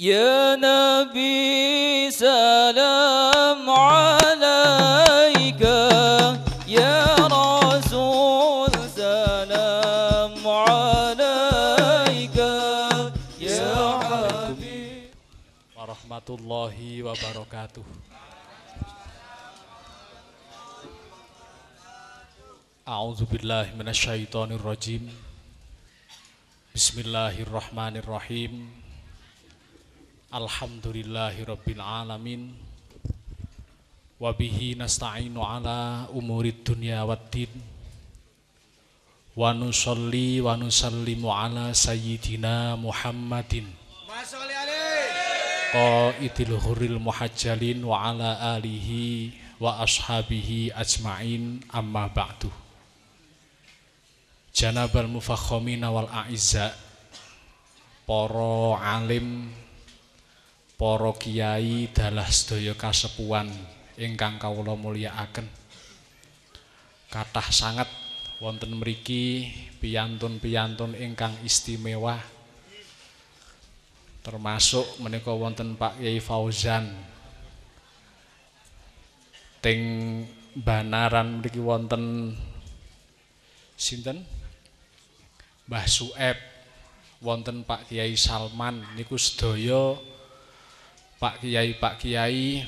Ya Nabi salam alaika Ya Rasul salam alaika Ya Habib Warahmatullahi wabarakatuh A'udzu billahi minasyaitonir rajim Bismillahirrahmanirrahim Rabbil alamin. Wabihi nasta'inu ala umurid dunya waddin. Wa nusalli wa nusallimu ala sayyidina Muhammadin. Qaitil huril muhajjalin wa ala alihi wa ashabihi ajmain amma ba'du. Janabal mufakhomina wal a'izza Poro alim para kiai dalah sedaya kasepuan ingkang kawula mulyakaken kathah sanget wonten mriki piyantun-piyantun ingkang istimewa termasuk menika wonten Pak kiai Fauzan ting banaran mriki wonten sinten Mbah Sueb wonten Pak kiai Salman niku sedaya Pak Kiai Pak Kiai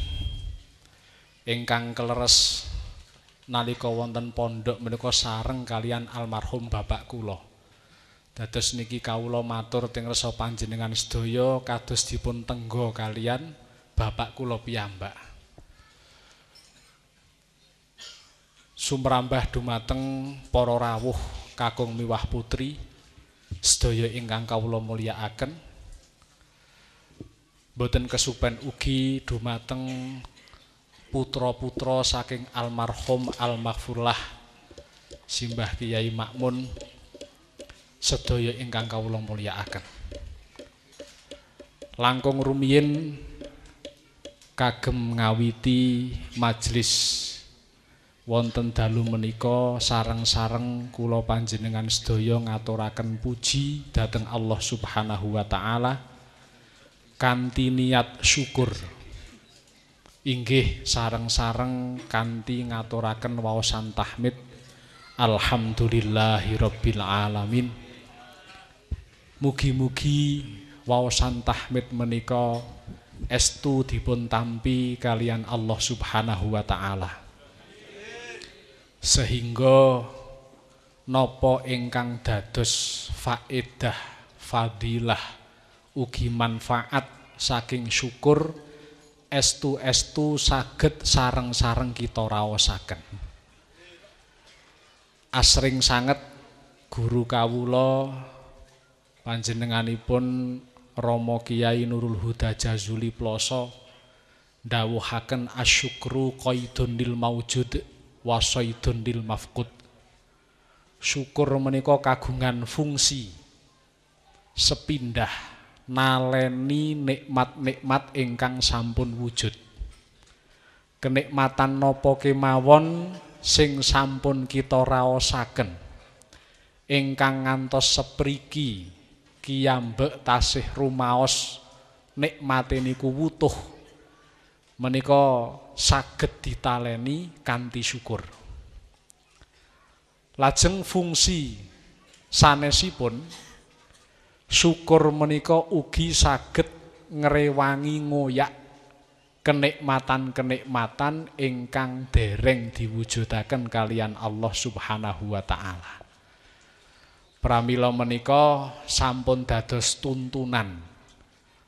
ingkang kleres nalika wonten pondok menika sareng kalian almarhum Bapak kula. Dados niki kawula matur teng resa panjenengan sedaya kados dipun tenggo kalian Bapak kula piyambak. Sumrambah dumateng para rawuh kakung miwah putri sedaya ingkang kawula mulyakaken. boten kesupen ugi dumateng putra-putra saking almarhum almaghfurlah Simbah Kiai Makmun sedaya ingkang kawula mulyakaken. Langkung rumiyin kagem ngawiti majelis wonten dalu menika sareng-sareng kula panjenengan sedaya ngaturaken puji dhateng Allah Subhanahu wa taala. Kanti niat syukur inggih sareng-sareng kanthi ngaturaken waosan tahmid alhamdulillahirabbil alamin mugi-mugi waosan tahmid menika estu dipun tampi kalian Allah Subhanahu wa taala sehingga nopo ingkang dados faedah fadilah ugi manfaat saking syukur estu estu saged sareng-sareng kita rawosaken asring sangat guru kawulo panjenenganipun Romo Kiai Nurul Huda Jazuli Ploso dawuhaken asyukru qaidun dil maujud wasaidun dil mafkut syukur menika kagungan fungsi sepindah naleni nikmat-nikmat ingkang sampun wujud. Kenikmatan nopo kemawon sing sampun kita raosaken. Ingkang ngantos sepriki kiyambek tasih rumaos nikmate niku wutuh menika saged ditaleni kanthi syukur. Lajeng fungsi sanesipun Syukur menika ugi saged ngrewangi ngoyak kenikmatan-kenikmatan ingkang dereng diwujudaken kalian Allah Subhanahu wa taala. Pramila menika sampun dados tuntunan,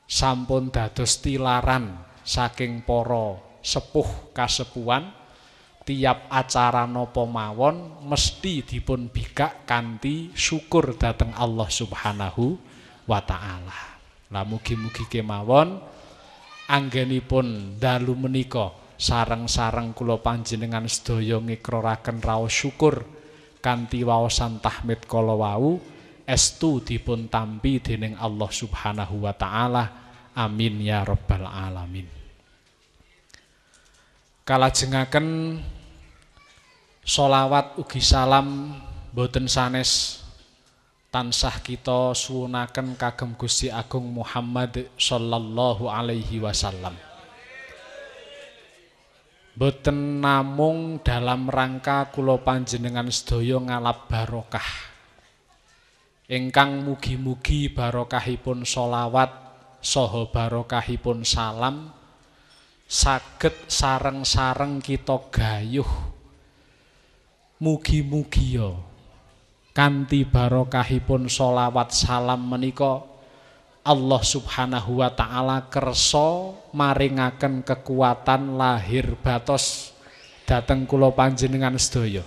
sampun dados tilaran saking para sepuh kasepuan tiap acara nopo mawon mesti dipun bikak kanthi syukur dateng Allah Subhanahu wa taala. Lah mugi-mugi kemawon anggenipun dalu menika sareng-sareng kula panjenengan sedaya ngikraraken raos syukur kanthi waosan tahmid kala wau estu dipun tampi dening Allah Subhanahu wa taala. Amin ya rabbal alamin. Kalajengaken solawat ugi salam boten sanes tansah kita suwunaken kagem Gusti Agung Muhammad sallallahu alaihi wasallam. Boten namung dalam rangka kula panjenengan sedaya ngalap barokah. Engkang mugi-mugi barokahipun sholawat saha barokahipun salam saged sareng-sareng kita gayuh. Mugi-mugi barokah barokahipun sholawat salam menika Allah Subhanahu wa taala kersa maringaken kekuatan lahir batos dateng kula panjenengan sedoyo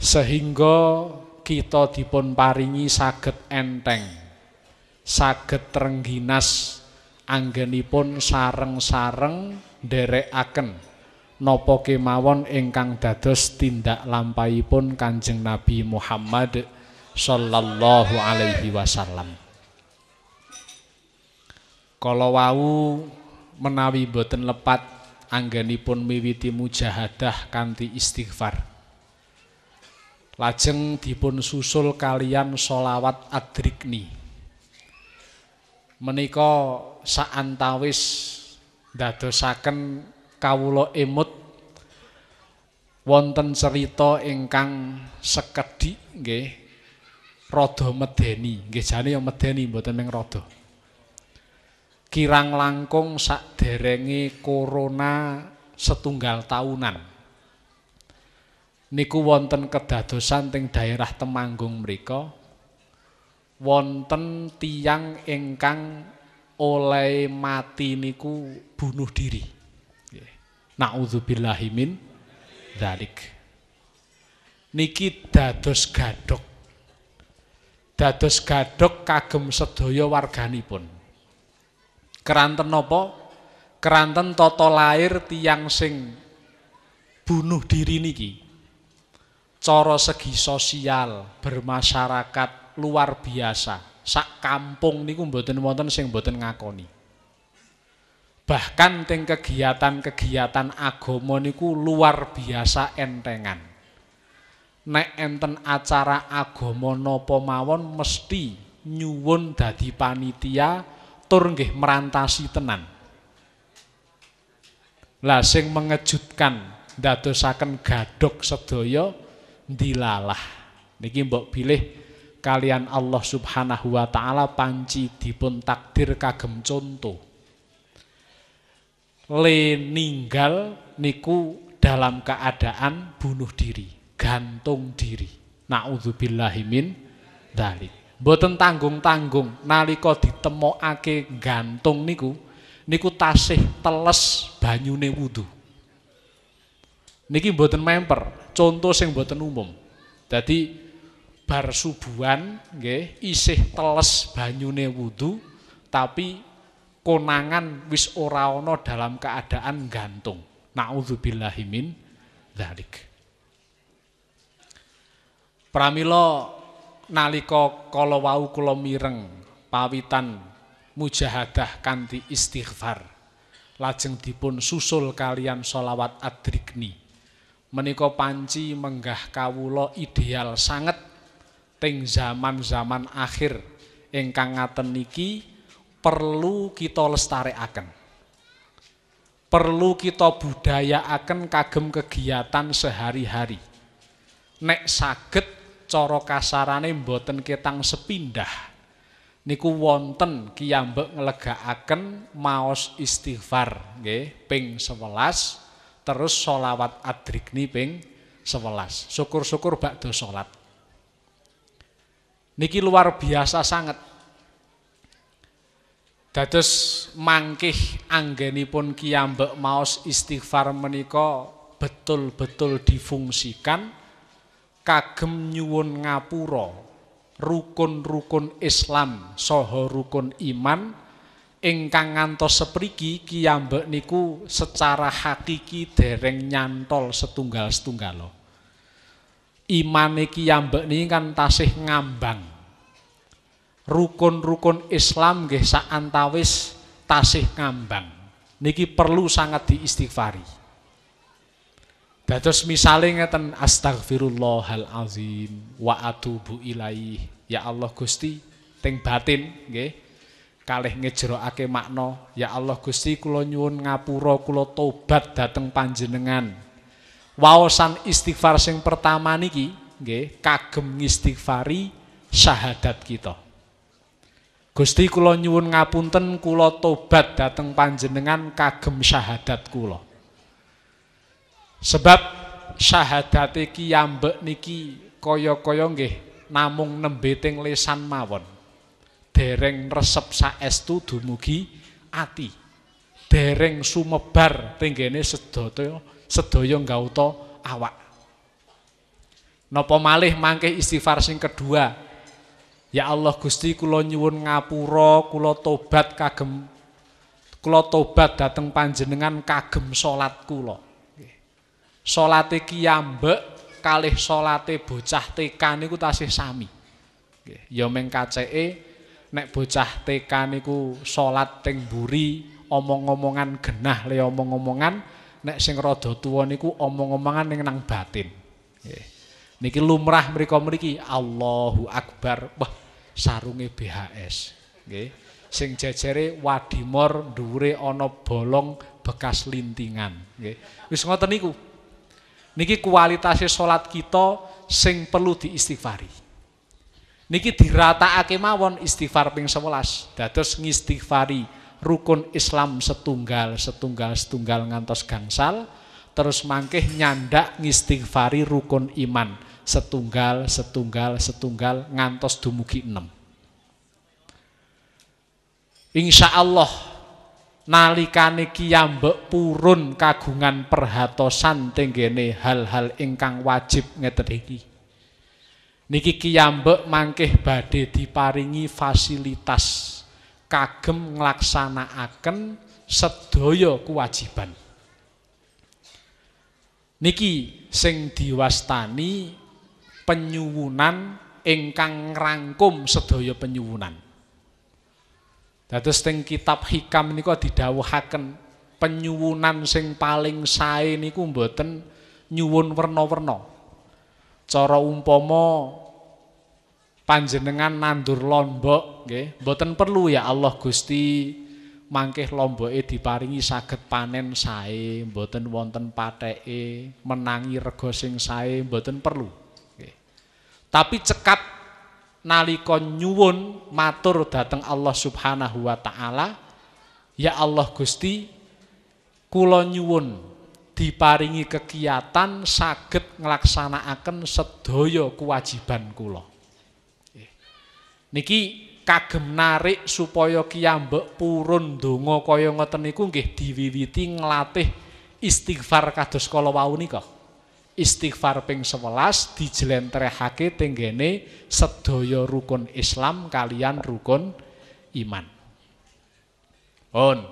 sehingga kita dipun paringi saged enteng saged trengginas anggenipun sareng-sareng nderekaken nopo kemawon ingkang dados tindak lampahipun Kanjeng Nabi Muhammad sallallahu alaihi wasallam. Kala wau menawi boten lepat anggenipun miwiti mujahadah kanthi istighfar. Lajeng dipun susul kalian sholawat adrikni. Menika saantawis dadosaken kawula emut wonten cerita ingkang sekedhik nggih rada medeni nggih jane ya medeni mboten ning rada kirang langkung saderenge corona setunggal tahunan niku wonten kedadosan teng daerah Temanggung mereka wonten tiang ingkang oleh mati niku bunuh diri Naudzubillahimin, min Niki dados gadok. Dados gadok kagem sedaya warganipun. Keranten nopo? Keranten toto lahir tiang sing bunuh diri niki. coro segi sosial, bermasyarakat luar biasa. Sak kampung niku mboten wonten sing mboten ngakoni. Bahkan teng kegiatan-kegiatan agomoniku niku luar biasa entengan. Nek enten acara agomono napa mawon mesti nyuwun dadi panitia tur nggih merantasi tenan. lasing sing mengejutkan ndadosaken gadok sedoyo dilalah. Niki mbok pilih kalian Allah Subhanahu wa taala panci dipun takdir kagem contoh leninggal niku dalam keadaan bunuh diri, gantung diri. Nauzubillahimin dalik. Boten tanggung-tanggung nalika ditemokake gantung niku niku tasih teles banyune wudu. Niki boten memper, contoh sing boten umum. Jadi bar subuhan nggih isih teles banyune wudu tapi konangan wis ora ana dalam keadaan gantung. Nauzubillahi min dzalik. Pramila nalika kala wau kula mireng pawitan mujahadah kanthi istighfar. Lajeng dipun susul kalian sholawat adrikni. Menika panci menggah kawula ideal sangat. ting zaman-zaman akhir ingkang ngaten niki perlu kita akan. Perlu kita akan kagem kegiatan sehari-hari. Nek saged coro kasarane mboten ketang sepindah. Niku wonten kiyambek akan maos istighfar nggih ping 11 terus sholawat adrikni ping 11. Syukur-syukur bakdo sholat. Niki luar biasa sangat Dados mangkih anggenipun kiambek maos istighfar menika betul-betul difungsikan kagem nyuwun ngapura rukun-rukun Islam saha rukun iman ingkang ngantos sepriki kiambek niku secara hakiki dereng nyantol setunggal-setunggal. Imane kiambek niki kan tasih ngambang. rukun-rukun Islam nggih saantawis tasih ngambang. Niki perlu sangat diistighfari. Dados misalnya ngeten Astagfirullahalazim azim wa atubu ilaih. Ya Allah Gusti, teng batin nggih kalih ngejeroake makna ya Allah Gusti kula nyuwun ngapura kula tobat dhateng panjenengan. Waosan istighfar sing pertama niki nggih kagem ngistighfari syahadat kita. Gusti kula nyuwun ngapunten kula tobat dhateng panjenengan kagem syahadat kula. Sebab syahadat iki yambek niki kaya-kaya nggih namung nembe teng lisan mawon. Dereng resep saestu dumugi ati. Dereng sumebar teng kene sedaya sedaya awak. Napa malih mangke istighfar sing kedua Ya Allah Gusti kula nyuwun ngapura, kula tobat kagem kula tobat dhateng panjenengan kagem salat kula. Nggih. Salate kiambek kalih salate bocah TK niku tasih sami. Nggih, ya meng kaceke nek bocah TK niku salat teng mburi omong-omongan genah le omong-omongan nek sing rada tuwa niku omong-omongan ning nang batin. Nggih. Niki lumrah mereka meriki Allahu Akbar. Wah, sarunge BHS. Nggih. Sing jejere wadimor dure ono bolong bekas lintingan, nggih. Wis ngoten niku. Niki kualitasnya sholat kita sing perlu diistighfari. Niki dirata mawon istighfar ping 11. Dados ngistighfari rukun Islam setunggal, setunggal, setunggal ngantos gangsal terus mangkeh nyandak ngistighfari rukun iman setunggal, setunggal, setunggal ngantos dumugi enam. Insya Allah nalikane kiyambek purun kagungan perhatosan tenggene hal-hal ingkang wajib ngeteriki, Niki kiyambek mangkeh badhe diparingi fasilitas kagem nglaksanakaken sedaya kewajiban. Niki sing diwastani penyuwunan ingkang rangkum sedaya penyuwunan. Dados teng kitab Hikam nika didhawuhaken penyuwunan sing paling sae niku mboten nyuwun werna-werna. Cara umpama panjenengan nandur lombok nggih, mboten perlu ya Allah Gusti mangkeh lomboke diparingi saged panen sae, mboten wonten pateke, menangi rego sing sae mboten perlu. Tapi cekap nalika nyuwun matur dateng Allah Subhanahu wa taala, ya Allah Gusti, kula nyuwun diparingi kegiatan saged nglaksanakaken sedoyo kewajiban kulo. Niki kagem narik supaya kiyambek purun donga koyo ngoten niku nggih diwiwiti nglatih istighfar kados kala wau nika istighfar ping 11 dijelentrehake tenggene Sedoyo rukun Islam kalian rukun iman. on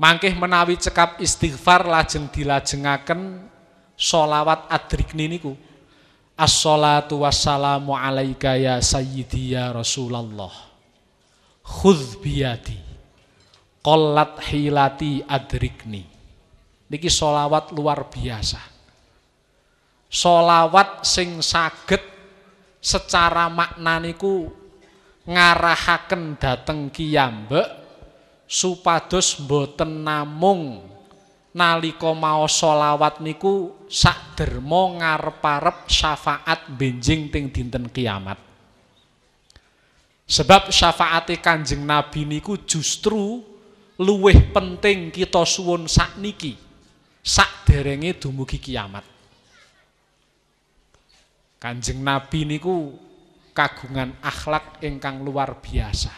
Mangkih menawi cekap istighfar lajeng dilajengaken sholawat adrikni niku. As-salatu wassalamu alaika ya sayyidi ya Rasulullah. Khudh biyadi. Qallat hilati adrikni. Niki sholawat luar biasa solawat sing saged secara maknaniku ku ngarahaken dateng kiambe supados boten namung nalika mau solawat niku sak dermo arep syafaat benjing ting dinten kiamat sebab syafaat kanjeng nabi niku justru luwih penting kita suwun niki sak derenge dumugi kiamat Kanjeng Nabi niku kagungan akhlak ingkang luar biasa.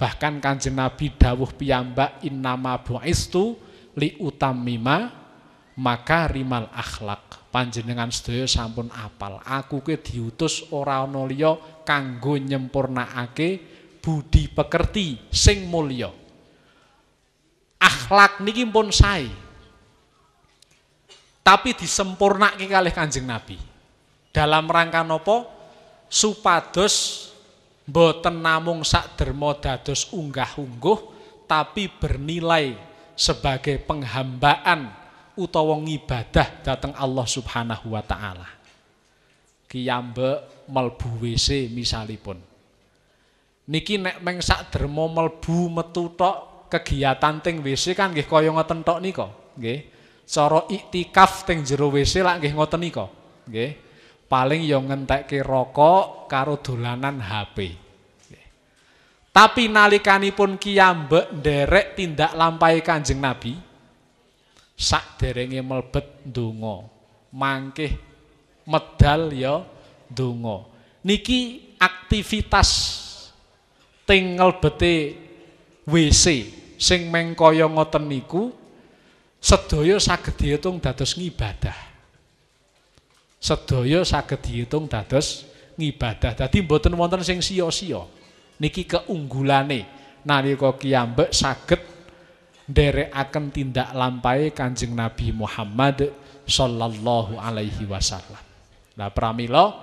Bahkan Kanjeng Nabi dawuh piyambak innama bu'istu li utammima maka rimal akhlak. Panjenengan sedaya sampun apal. Aku ke diutus ora ana liya kanggo nyempurnakake budi pekerti sing mulya. Akhlak niki pun sae. Tapi disempurnakake kalih Kanjeng Nabi. Dalam rangka nopo supados boten namung dermo dados unggah-ungguh tapi bernilai sebagai penghambaan utawa ibadah datang Allah Subhanahu wa taala. Kiyambe melbu WC misalipun. Niki nek meng sak dermo melbu metu tok kegiatan teng WC kan nggih kaya ngoten tok nika, nggih. Cara iktikaf teng jero WC lak nggih ngoten nika, nggih paling yo ngentekke rokok karo dolanan HP. Tapi nalikanipun kiyambek derek tindak lampai Kanjeng Nabi derengi melbet ndonga, mangkeh medal ya ndonga. Niki aktivitas ting bete WC sing mengkaya ngoten niku sedoyo saged datos dados ngibadah sedaya saged diitung dados ngibadah. Dadi mboten wonten sing sia sio Niki keunggulan keunggulane nalika saket dere akan tindak lampai Kanjeng Nabi Muhammad sallallahu alaihi wasallam. Nah pramila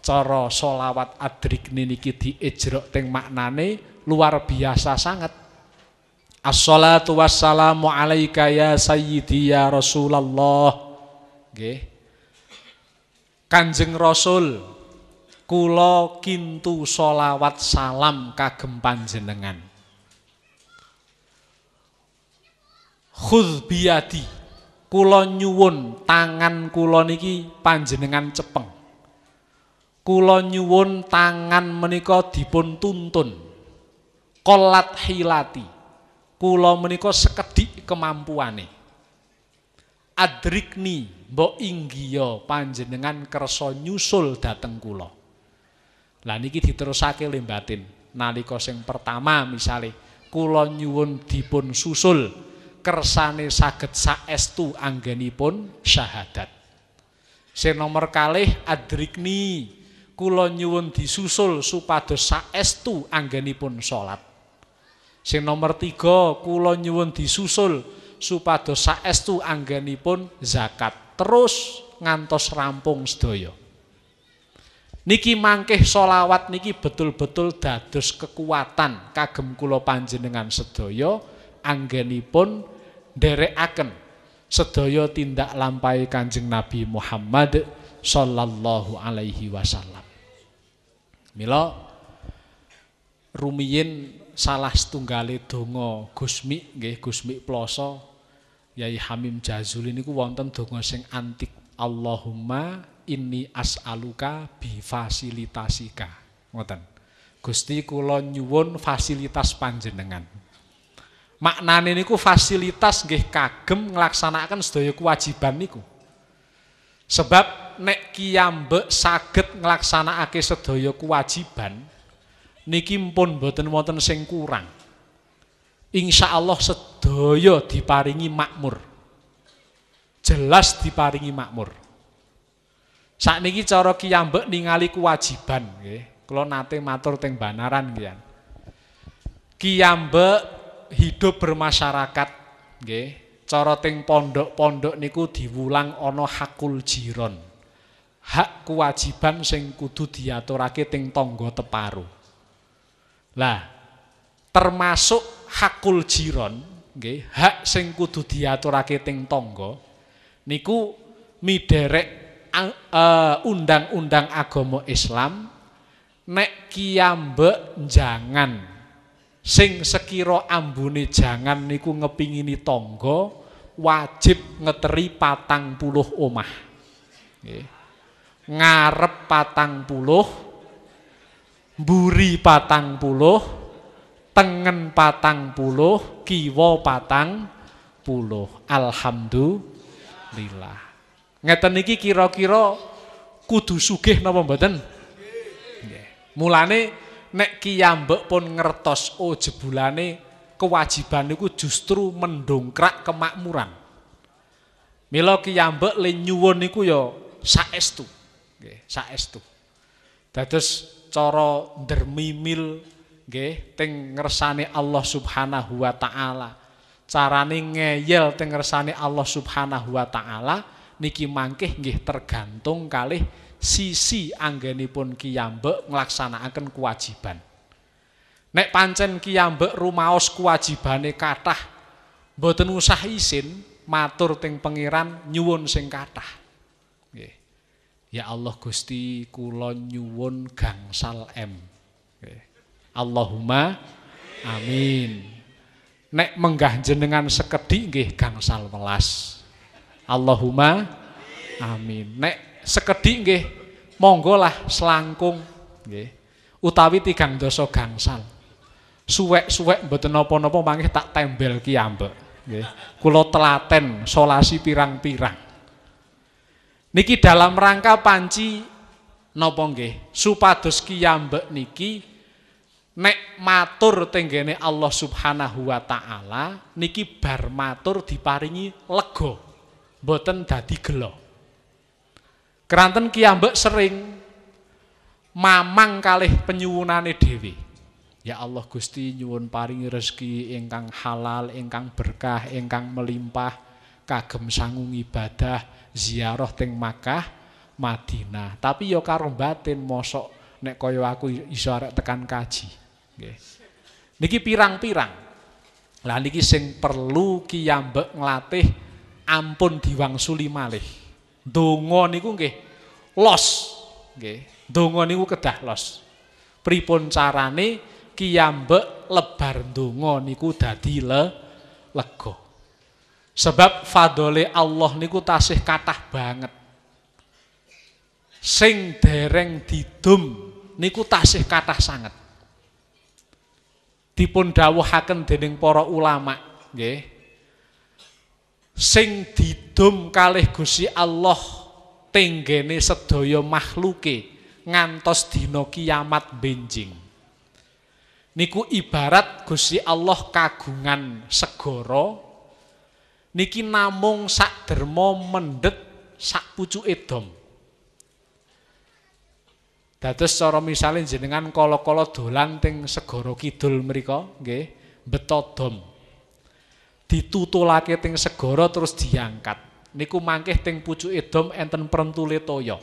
cara solawat adrik niki diejrok teng maknane luar biasa sangat. Assalatu wassalamu alaika ya sayyidi ya Rasulullah. Nggih. Kanjeng Rasul, kulo kintu solawat salam kagem panjenengan. Khudh biyadi, kula nyuwun tangan kula niki panjenengan cepeng. Kula nyuwun tangan menika dipun tuntun. Kolat hilati. Kula menika sekedik kemampuane. Adrikni mbok inggiyo ya, panjenengan kerso nyusul dateng kula. Lah niki diterusake le batin nalika sing pertama misale kula nyuwun dipun susul kersane saged saestu anggenipun syahadat. Sing nomor kalih adrikni kula nyuwun disusul supados saestu anggenipun salat. Sing nomor tiga kula nyuwun disusul supados saestu anggenipun zakat terus ngantos rampung sedaya. Niki mangkeh solawat niki betul-betul dados kekuatan kagem dengan panjenengan sedaya anggenipun nderekaken sedaya tindak lampai Kanjeng Nabi Muhammad sallallahu alaihi wasallam. Milo, rumiyin salah setunggale donga Gusmi nggih Gusmi Ploso Yai Hamim Jazuli niku wonten donga sing antik Allahumma ini as'aluka bi fasilitasika. Ngoten. Gusti kula nyuwun fasilitas panjenengan. Maknane niku fasilitas nggih kagem nglaksanakaken sedaya kewajiban niku. Sebab nek kiyambek saged nglaksanakake sedaya kewajiban niki pun boten wonten sing kurang. Insya Allah sedoyo diparingi makmur. Jelas diparingi makmur. Saat niki cara kiyambek ningali kewajiban, nggih. Kalau nate matur teng banaran nggih. Kiyambek hidup bermasyarakat, nggih. Cara teng pondok-pondok niku diwulang ono hakul jiron. Hak kewajiban sing kudu diaturake teng tonggo teparu. Lah, termasuk hakul jiron nggih hak sing kudu diaturake teng tangga niku miderek eh, undang-undang uh, agama Islam nek kiambe jangan sing sekira ambune jangan niku ngepingini tangga wajib ngeteri patang puluh omah nggih ngarep patang puluh mburi patang puluh tengen patang puluh, kiwo patang puluh. Alhamdulillah. Ngeten niki kira-kira kudu sugih napa mboten? Nggih. Mulane nek ki yambe pun ngertos oh jebulane kewajiban niku justru mendongkrak kemakmuran. Mila kiyambek le nyuwun niku ya saestu. Nggih, saestu. Dados cara dermimil nggih teng ngersane Allah Subhanahu wa taala. Carane ngeyel teng ngersane Allah Subhanahu wa taala niki mangkeh nggih tergantung kalih sisi anggenipun kiyambek nglaksanakaken kewajiban. Nek pancen kiyambek rumaos kewajibane kathah mboten usah isin matur teng pangeran nyuwun sing kathah. Ya Allah Gusti kula nyuwun gangsal M. Allahumma amin. Nek menggah jenengan sekedhik nggih gangsal welas. Allahumma amin. Nek sekedhik nggih monggo lah selangkung nggih. Utawi tigang dosa gangsal. Suwek-suwek mboten napa-napa mangke tak tembel ki ambek nggih. Kula telaten solasi pirang-pirang. Niki dalam rangka panci napa nggih supados ki ambek niki nek matur tenggene Allah Subhanahu wa taala niki bar matur diparingi lega boten dadi gelo Keranten kiambek sering mamang kalih penyuwunane dhewe Ya Allah Gusti nyuwun paringi rezeki ingkang halal ingkang berkah ingkang melimpah kagem sangung ibadah ziarah teng Makkah Madinah tapi ya karo batin mosok nek kaya aku iso arek tekan kaji Okay. Niki pirang-pirang. Lah niki sing perlu kiyambek nglatih ampun diwangsuli malih. Donga niku nggih los. Nggih. Donga niku kedah los. Pripun carane kiyambek lebar donga niku dadi le lega. Sebab fadole Allah niku tasih katah banget. Sing dereng didum niku tasih katah sangat. dipun dawuhaken dening para ulama nggih sing didum kalih Gusti Allah tenggene sedaya makhluke ngantos dina kiamat benjing niku ibarat Gusti Allah kagungan segara niki namung sak derma mendhet sak pucuke dom Dados cara misale jenengan kala-kala dolan teng Segara Kidul mriku nggih, betodom, Ditutulake teng segara terus diangkat. Niku mangkeh teng pucuke dom enten prentule toya.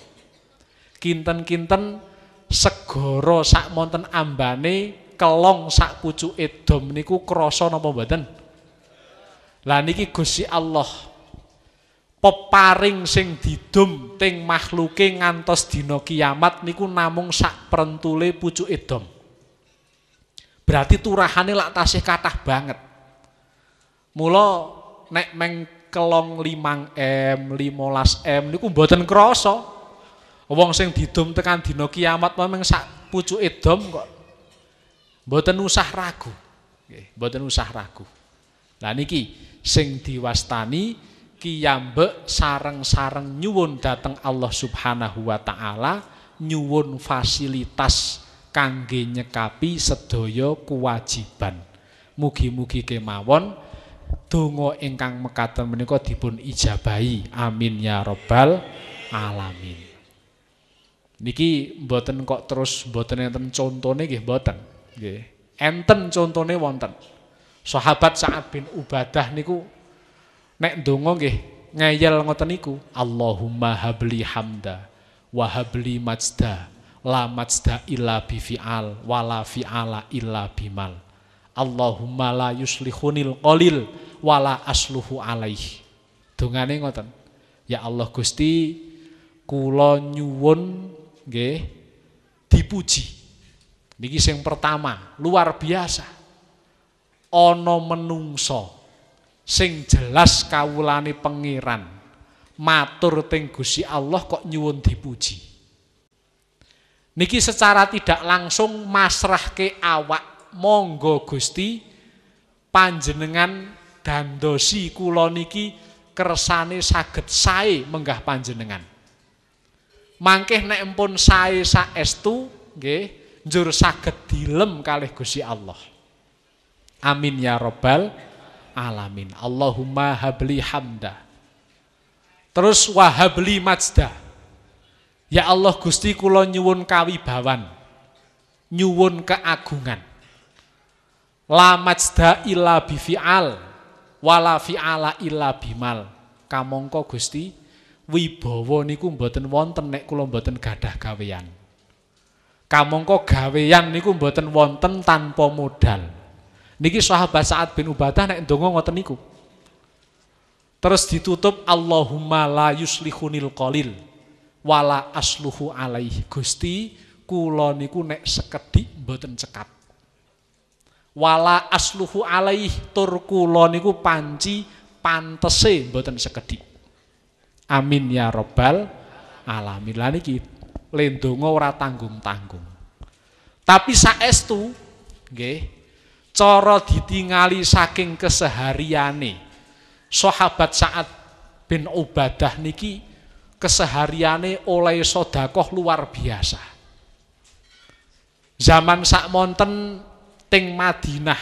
Kinten-kinten segara sak monten ambane kelong sak pucuke dom niku krasa napa mboten? Lah niki Gusti Allah peparing sing didum ting makhluke ngantos dina kiamat niku namung sak perentule pucuk edom berarti turahane lak tasih kathah banget mula nek meng kelong 5 M 15 M niku mboten krasa wong sing didum tekan dina kiamat meng sak pucuk edom kok mboten usah ragu nggih mboten usah ragu nah niki sing diwastani kiyambek sareng-sareng nyuwun dateng Allah Subhanahu wa taala nyuwun fasilitas kangge nyekapi sedaya kewajiban. Mugi-mugi kemawon donga ingkang mekaten menika dipun ijabahi. Amin ya rabbal alamin. Niki mboten kok terus mboten enten contone nggih mboten. Nggih. Enten contone wonten. Sahabat Sa'ad bin Ubadah niku Nek dongo nggih ngayal ngoten niku. Allahumma habli hamda wa habli majda la majda illa bi fi'al wa la fi'ala illa bimal. Allahumma la yuslihunil qalil wa la asluhu alaih. Dongane ngoten. Ya Allah Gusti, kula nyuwun nggih dipuji. Niki sing pertama, luar biasa. Ana menungso sing jelas kawulane Pangeran, matur teng Gusti Allah kok nyuwun dipuji niki secara tidak langsung masrahke awak monggo Gusti panjenengan dandosi kula niki kersane saged sae menggah panjenengan mangkeh nek empun sae saestu nggih njur saged dilem kalih Gusti Allah amin ya robbal alamin. Allahumma habli hamda. Terus wahabli majda. Ya Allah Gusti kula nyuwun kawibawan. Nyuwun keagungan. La majda illa bifi'al wala fi'ala illa bimal. Kamangka Gusti wibawa niku mboten wonten nek kula mboten gadah gawean. Kamangka gawean niku mboten wonten tanpa modal. Niki sahabat saat bin Ubadah nek ndonga ngoten niku. Terus ditutup Allahumma la yuslihunil qalil wala asluhu alaih. Gusti kula niku nek sekedhik mboten cekap. Wala asluhu alaih tur kula niku panci pantese mboten sekedhik. Amin ya robbal alamin. Lah niki lendonga ora tanggung-tanggung. Tapi saestu nggih cara ditingali saking kesehariane sahabat saat bin Ubadah niki kesehariane oleh sodakoh luar biasa zaman sak monten ting Madinah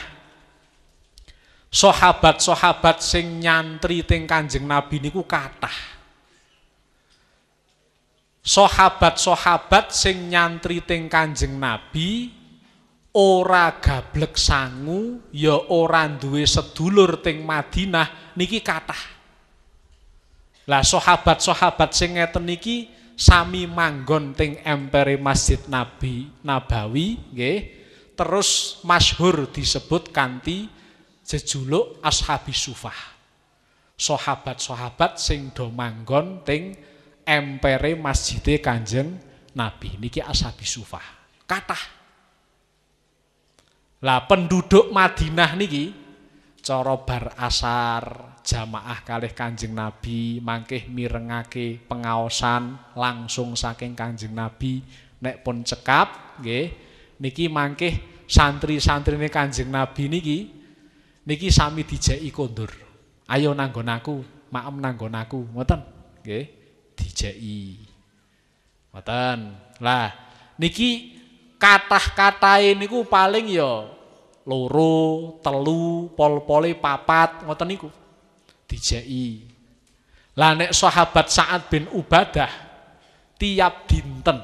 sahabat-sahabat sing nyantri ting Kanjeng Nabi niku kathah sahabat-sahabat sing nyantri ting Kanjeng Nabi ora gablek sangu ya ora duwe sedulur teng Madinah niki kata. Lah sahabat-sahabat sing ngeten niki sami manggon teng empere Masjid Nabi Nabawi nggih. Terus masyhur disebut kanthi jejuluk Ashabi Sufah. Sahabat-sahabat sing do manggon teng empere Masjid Kanjeng Nabi niki Ashabi Sufah. kata. Lah penduduk Madinah niki cara bar asar jamaah kalih Kanjeng Nabi mangkeh mirengake pengaosan langsung saking Kanjeng Nabi nek pun cekap nggih niki mangkeh santri-santrine Kanjeng Nabi niki niki sami dijeki kondur. Ayo nanggon aku, maem nanggon aku, ngoten nggih dijeki. Ngoten. Lah niki kata-katae niku paling ya loro, telu, pol-pole papat ngoten niku. Dijeki. Lah nek sahabat Sa'ad bin Ubadah tiap dinten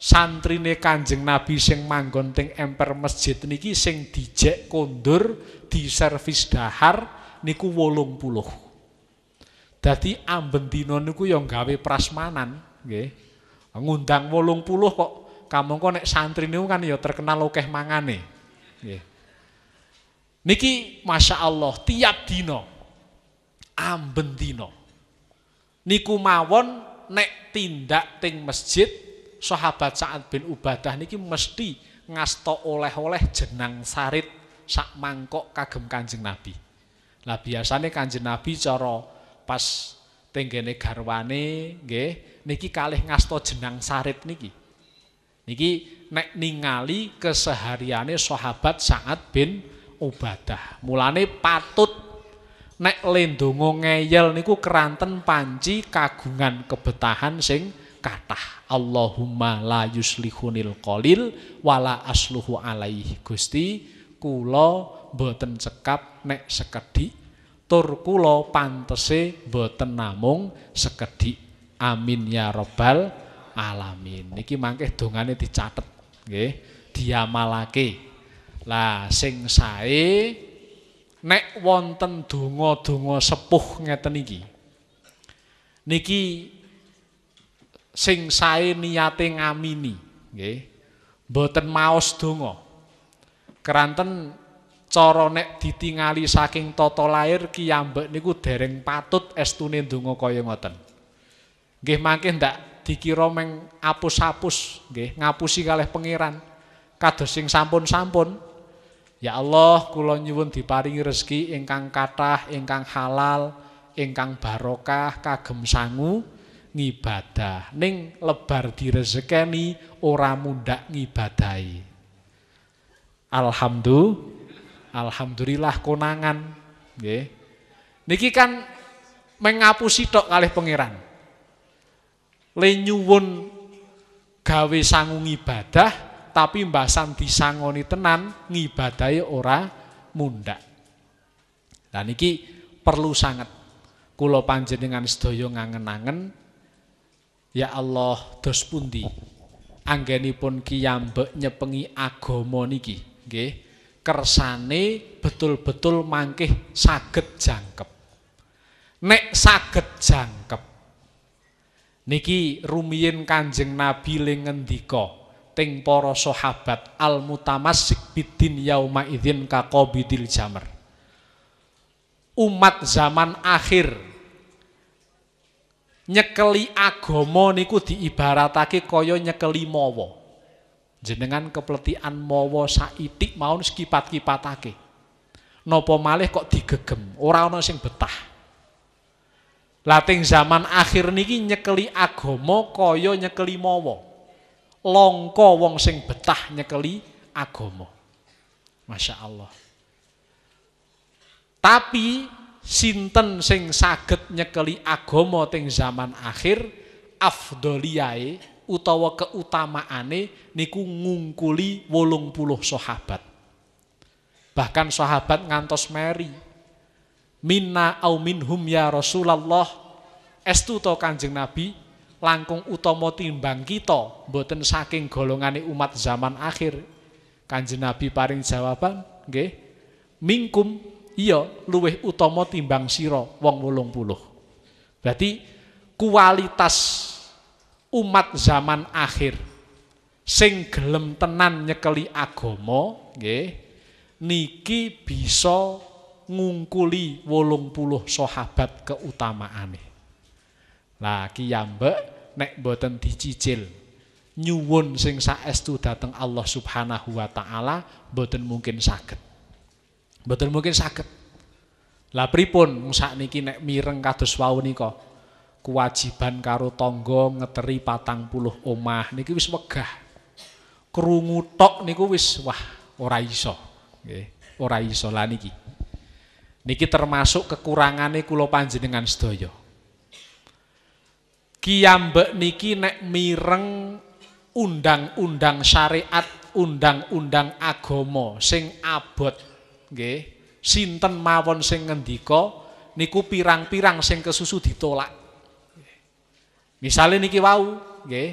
santrine Kanjeng Nabi sing manggon teng emper masjid niki sing dijek kondur di servis dahar niku 80. Dadi amben dina niku ya gawe prasmanan, nggih. Ngundang 80 kok kok nek santri niku kan ya terkenal akeh mangane. Nggih. Niki Masya Allah tiap dino amben dino, Niku mawon nek tindak ting masjid sahabat Sa'ad bin Ubadah niki mesti ngasto oleh-oleh jenang sarit sak mangkok kagem Kanjeng Nabi. Lah biasanya Kanjeng Nabi coro pas tenggene garwane nggih niki kalih ngasto jenang sarit niki. Niki nek ningali kesehariannya sahabat sangat bin Ubadah. Mulane patut nek lendonga ngeyel niku keranten panci kagungan kebetahan sing katah. Allahumma la yuslihunil qalil wala asluhu alaih. Gusti, kulo boten cekap nek sekedhik, tur kulo pantese boten namung sekedhik. Amin ya robbal alamin. Niki mangke dongane dicatet, nggih. Diamalake. Lah sing sae nek wonten donga-donga sepuh ngeten iki. Niki sing sae niate ngamini, nggih. Mboten maos donga. Keranten cara nek ditingali saking tata lair kiambek niku dereng patut estune donga kaya ngoten. Nggih mangke ndak dikira meng apus-apus nggih, ngapusi kalih pangeran. Kados sing sampun-sampun. Ya Allah, kula nyuwun diparingi rezeki ingkang kathah, ingkang halal, ingkang barokah kagem sangu ngibadah. Ning lebar direzekeni ora mundak ngibadahi. Alhamdulillah. Alhamdulillah konangan nggih. Niki kan mengapusi tok kalih pangeran lenyuwun gawe sangung ibadah, tapi Mbah Santi disangoni tenan ngibadai ora mundak. Dan iki perlu sangat kula panjenengan sedoyo ngangen-angen ya Allah dos pundi anggenipun kiyambek nyepengi agomo niki nggih kersane betul-betul mangkeh saged jangkep nek saged jangkep Niki rumiyin kanjeng Nabi ling ting teng para sahabat al mutamassik bidin yauma idzin kaqobidil jamr. Umat zaman akhir nyekeli agama niku diibaratake kaya nyekeli mawa. Jenengan kepletian mawa saitik maun sekipat-kipatake. Napa malih kok digegem, ora ana sing betah. Lating zaman akhir niki nyekeli agomo kaya nyekeli mawa. Longko wong sing betah nyekeli agomo, Masya Allah. Tapi sinten sing saged nyekeli agomo teng zaman akhir afdoliyae utawa keutamaane niku ngungkuli wolung puluh sahabat. Bahkan sahabat ngantos meri minna au minhum ya Rasulullah estu to kanjeng Nabi langkung utama timbang kita mboten saking golongane umat zaman akhir kanjeng Nabi paring jawaban nggih mingkum iya luweh utama timbang siro wong wolung puluh berarti kualitas umat zaman akhir sing gelem tenan nyekeli agomo nggih niki bisa ngungkuli wolung puluh sahabat keutamaane. Lah kiyambek nek boten dicicil nyuwun sing saestu dateng Allah Subhanahu wa taala boten mungkin saged. Boten mungkin saged. Lah pripun sakniki nek mireng kados wau nika kewajiban karo tangga ngeteri patang puluh omah niki wis megah, Krungu tok niku wis wah ora iso. Nggih, ora iso lah niki. Niki termasuk kekurangane kula panjenengan sedaya. Kiyambek niki nek mireng undang-undang syariat, undang-undang agama sing abot nggih, sinten mawon sing ngendika niku pirang-pirang sing kesusu ditolak. Misalnya niki wau nggih.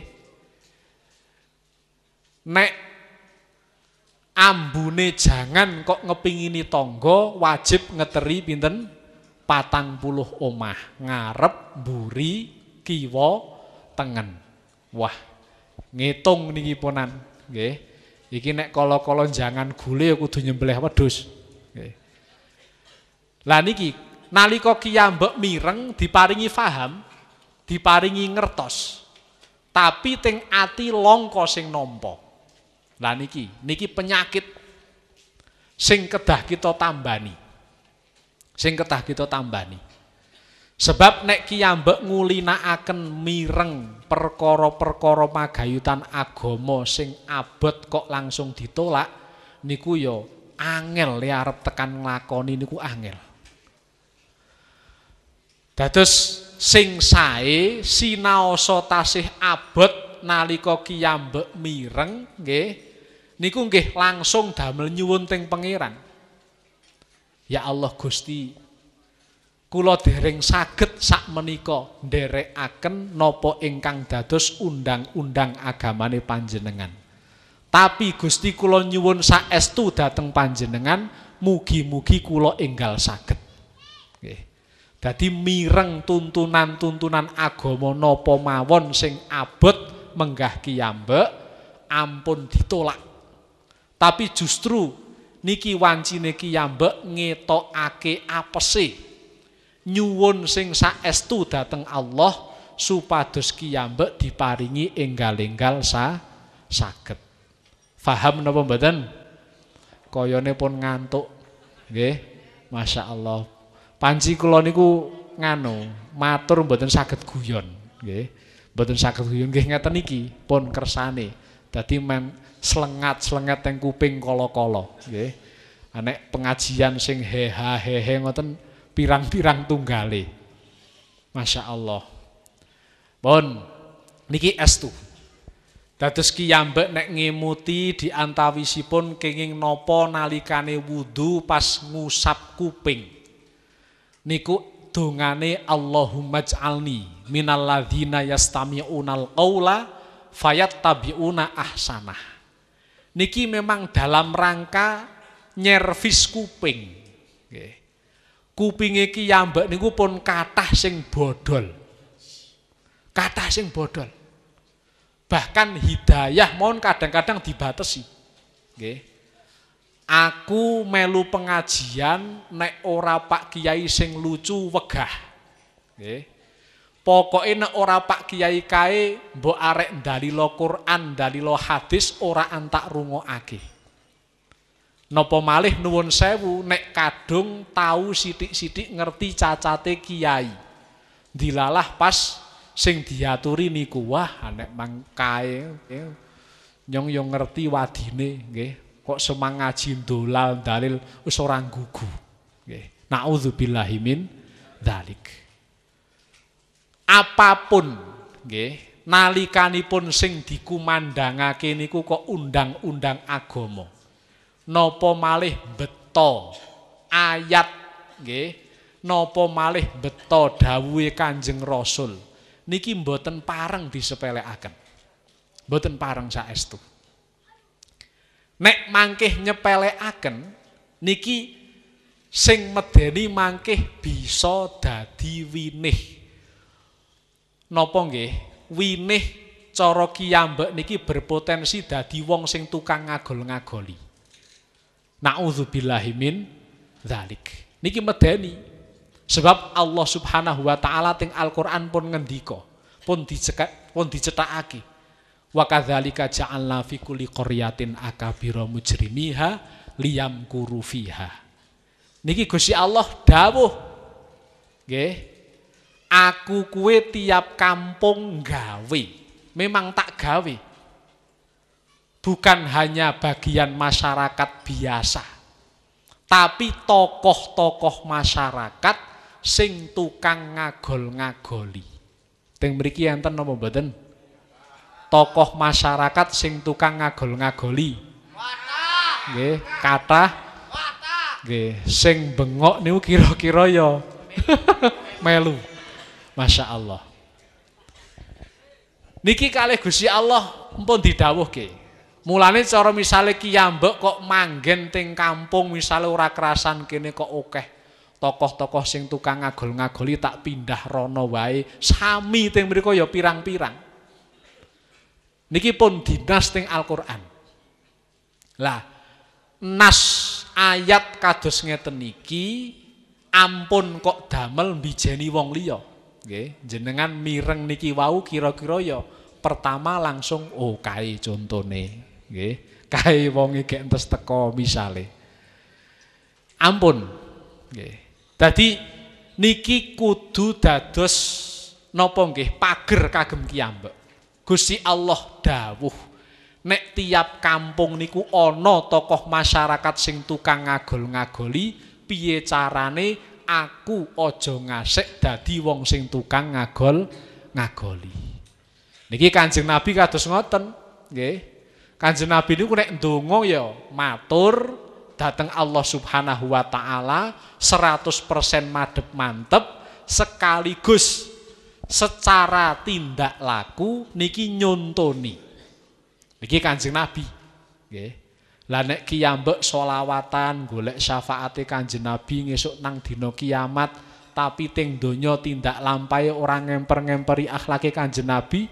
Nek ambune jangan kok ngepingini tonggo wajib ngeteri pinten patang puluh omah ngarep buri kiwo, tengen wah ngitung niki ponan nggih iki nek kala-kala jangan gule ya kudu nyembelih wedhus nggih lah niki nalika kiambek mireng diparingi faham diparingi ngertos tapi teng ati longko sing lah niki, niki penyakit sing kedah kita tambani. Sing kedah kita tambani. Sebab nek kiyambek ngulinakaken mireng perkara-perkara pagayutan agama sing abot kok langsung ditolak niku yo ya angel ya arep tekan nglakoni niku angel. Dados sing sae sinaosa tasih abot nalika kiyambek mireng nggih niku nggih langsung damel nyuwun teng pangeran. Ya Allah Gusti, kula dereng saged sak menika nderekaken napa ingkang dados undang-undang agamane panjenengan. Tapi Gusti kula nyuwun saestu dateng panjenengan, mugi-mugi kula enggal saged. Nggih. Dadi mireng tuntunan-tuntunan agama napa mawon sing abot menggah kiyambek ampun ditolak Tapi justru niki wanci niki yambek ngetokake sih Nyuwun sing saestu dateng Allah supados ki yambek diparingi enggal-enggal sa saged. Faham napa mboten? Koyone pun ngantuk. Nggih. Allah Panci kula niku nganu, matur mboten saged guyon, nggih. Mboten saged guyon nggih ngeten iki pun kersane. Dadi men slengat-slengat teng kuping kala-kala, nggih. Anek pengajian sing he he ngoten pirang-pirang tunggale. Masya Allah. Bon, niki estu. Dados kiyambek nek ngemuti diantawisipun kenging nopo nalikane wudhu pas ngusap kuping. Niku dongane Allahumma ij'alni minal ladzina yastami'unal qawla fayat tabiuna ahsanah. Niki memang dalam rangka nyervis kuping. Kuping iki Yambe niku pun kata sing bodol. Kata sing bodol. Bahkan hidayah mohon kadang-kadang dibatasi. Aku melu pengajian nek ora Pak Kiai sing lucu wegah. Nggih pokoke nek ora Pak Kiai kae mbok arek dalil Al-Qur'an, dalil hadis ora antak rungokake. Napa malih nuwun sewu nek kadung tau, sithik-sithik ngerti cacate kiai. Dilalah pas sing diaturi niku wah nek mangkae nyong nyong ngerti wadine nggih kok semangaji dolal dalil wis ora gugu nggih naudzubillahi min dzalik apapun nggih nalikanipun sing dikumandhangake niku kok undang-undang agama napa malih beto ayat nggih napa malih beto dawuhe Kanjeng Rasul niki mboten pareng disepelekaken mboten pareng saestu nek mangkeh nyepelekaken niki sing medeni mangkeh bisa dadi winih Napa nggih? Winih cara kiyambek niki berpotensi dadi wong sing tukang ngagol-ngagoli. Nauzubillahi min dzalik. Niki medeni. Sebab Allah Subhanahu wa taala teng Al-Qur'an pun ngendika, pun dicekak pun aki. Wa kadzalika ja'alna fi kulli qaryatin akabira mujrimiha liyamkuru fiha. Niki Gusti Allah dawuh nggih Aku kue tiap kampung gawe. Memang tak gawe. Bukan hanya bagian masyarakat biasa. Tapi tokoh-tokoh masyarakat sing tukang ngagol-ngagoli. Teng beriki enten napa mboten? Tokoh masyarakat sing tukang ngagol-ngagoli. Kata. sing bengok nih kira-kira ya melu. Masya Allah. Niki kali Gusti Allah pun didawuh ke. Mulane cara misale ki kok manggen teng kampung misale ora kerasan kene kok akeh tokoh-tokoh sing tukang ngagol-ngagoli tak pindah rono wae sami teng mriku ya pirang-pirang. Niki pun dinas teng Al-Qur'an. Lah nas ayat kados ngeten niki ampun kok damel mbijeni wong liya. jenengan mireng niki wau kira-kira ya pertama langsung oh kae contone nggih kae wong iki entes teko misale ampun nggih dadi niki kudu dados napa nggih pager kagem kiambe Gusti Allah dawuh nek tiap kampung niku ana tokoh masyarakat sing tukang ngagol-ngagoli piye carane aku aja ngasik dadi wong sing tukang ngagol ngagoli. Niki Kanjeng Nabi kados ngoten, nggih. Kanjeng Nabi niku nek ndonga ya matur dateng Allah Subhanahu wa taala 100% madep mantep sekaligus secara tindak laku niki nyontoni. Niki Kanjeng Nabi. Nggih. Lah nek kiyambek solawatan golek syafaate Kanjeng Nabi ngesuk nang dina kiamat tapi teng donya tindak lampahe ora ngemper-ngemperi akhlake Kanjeng Nabi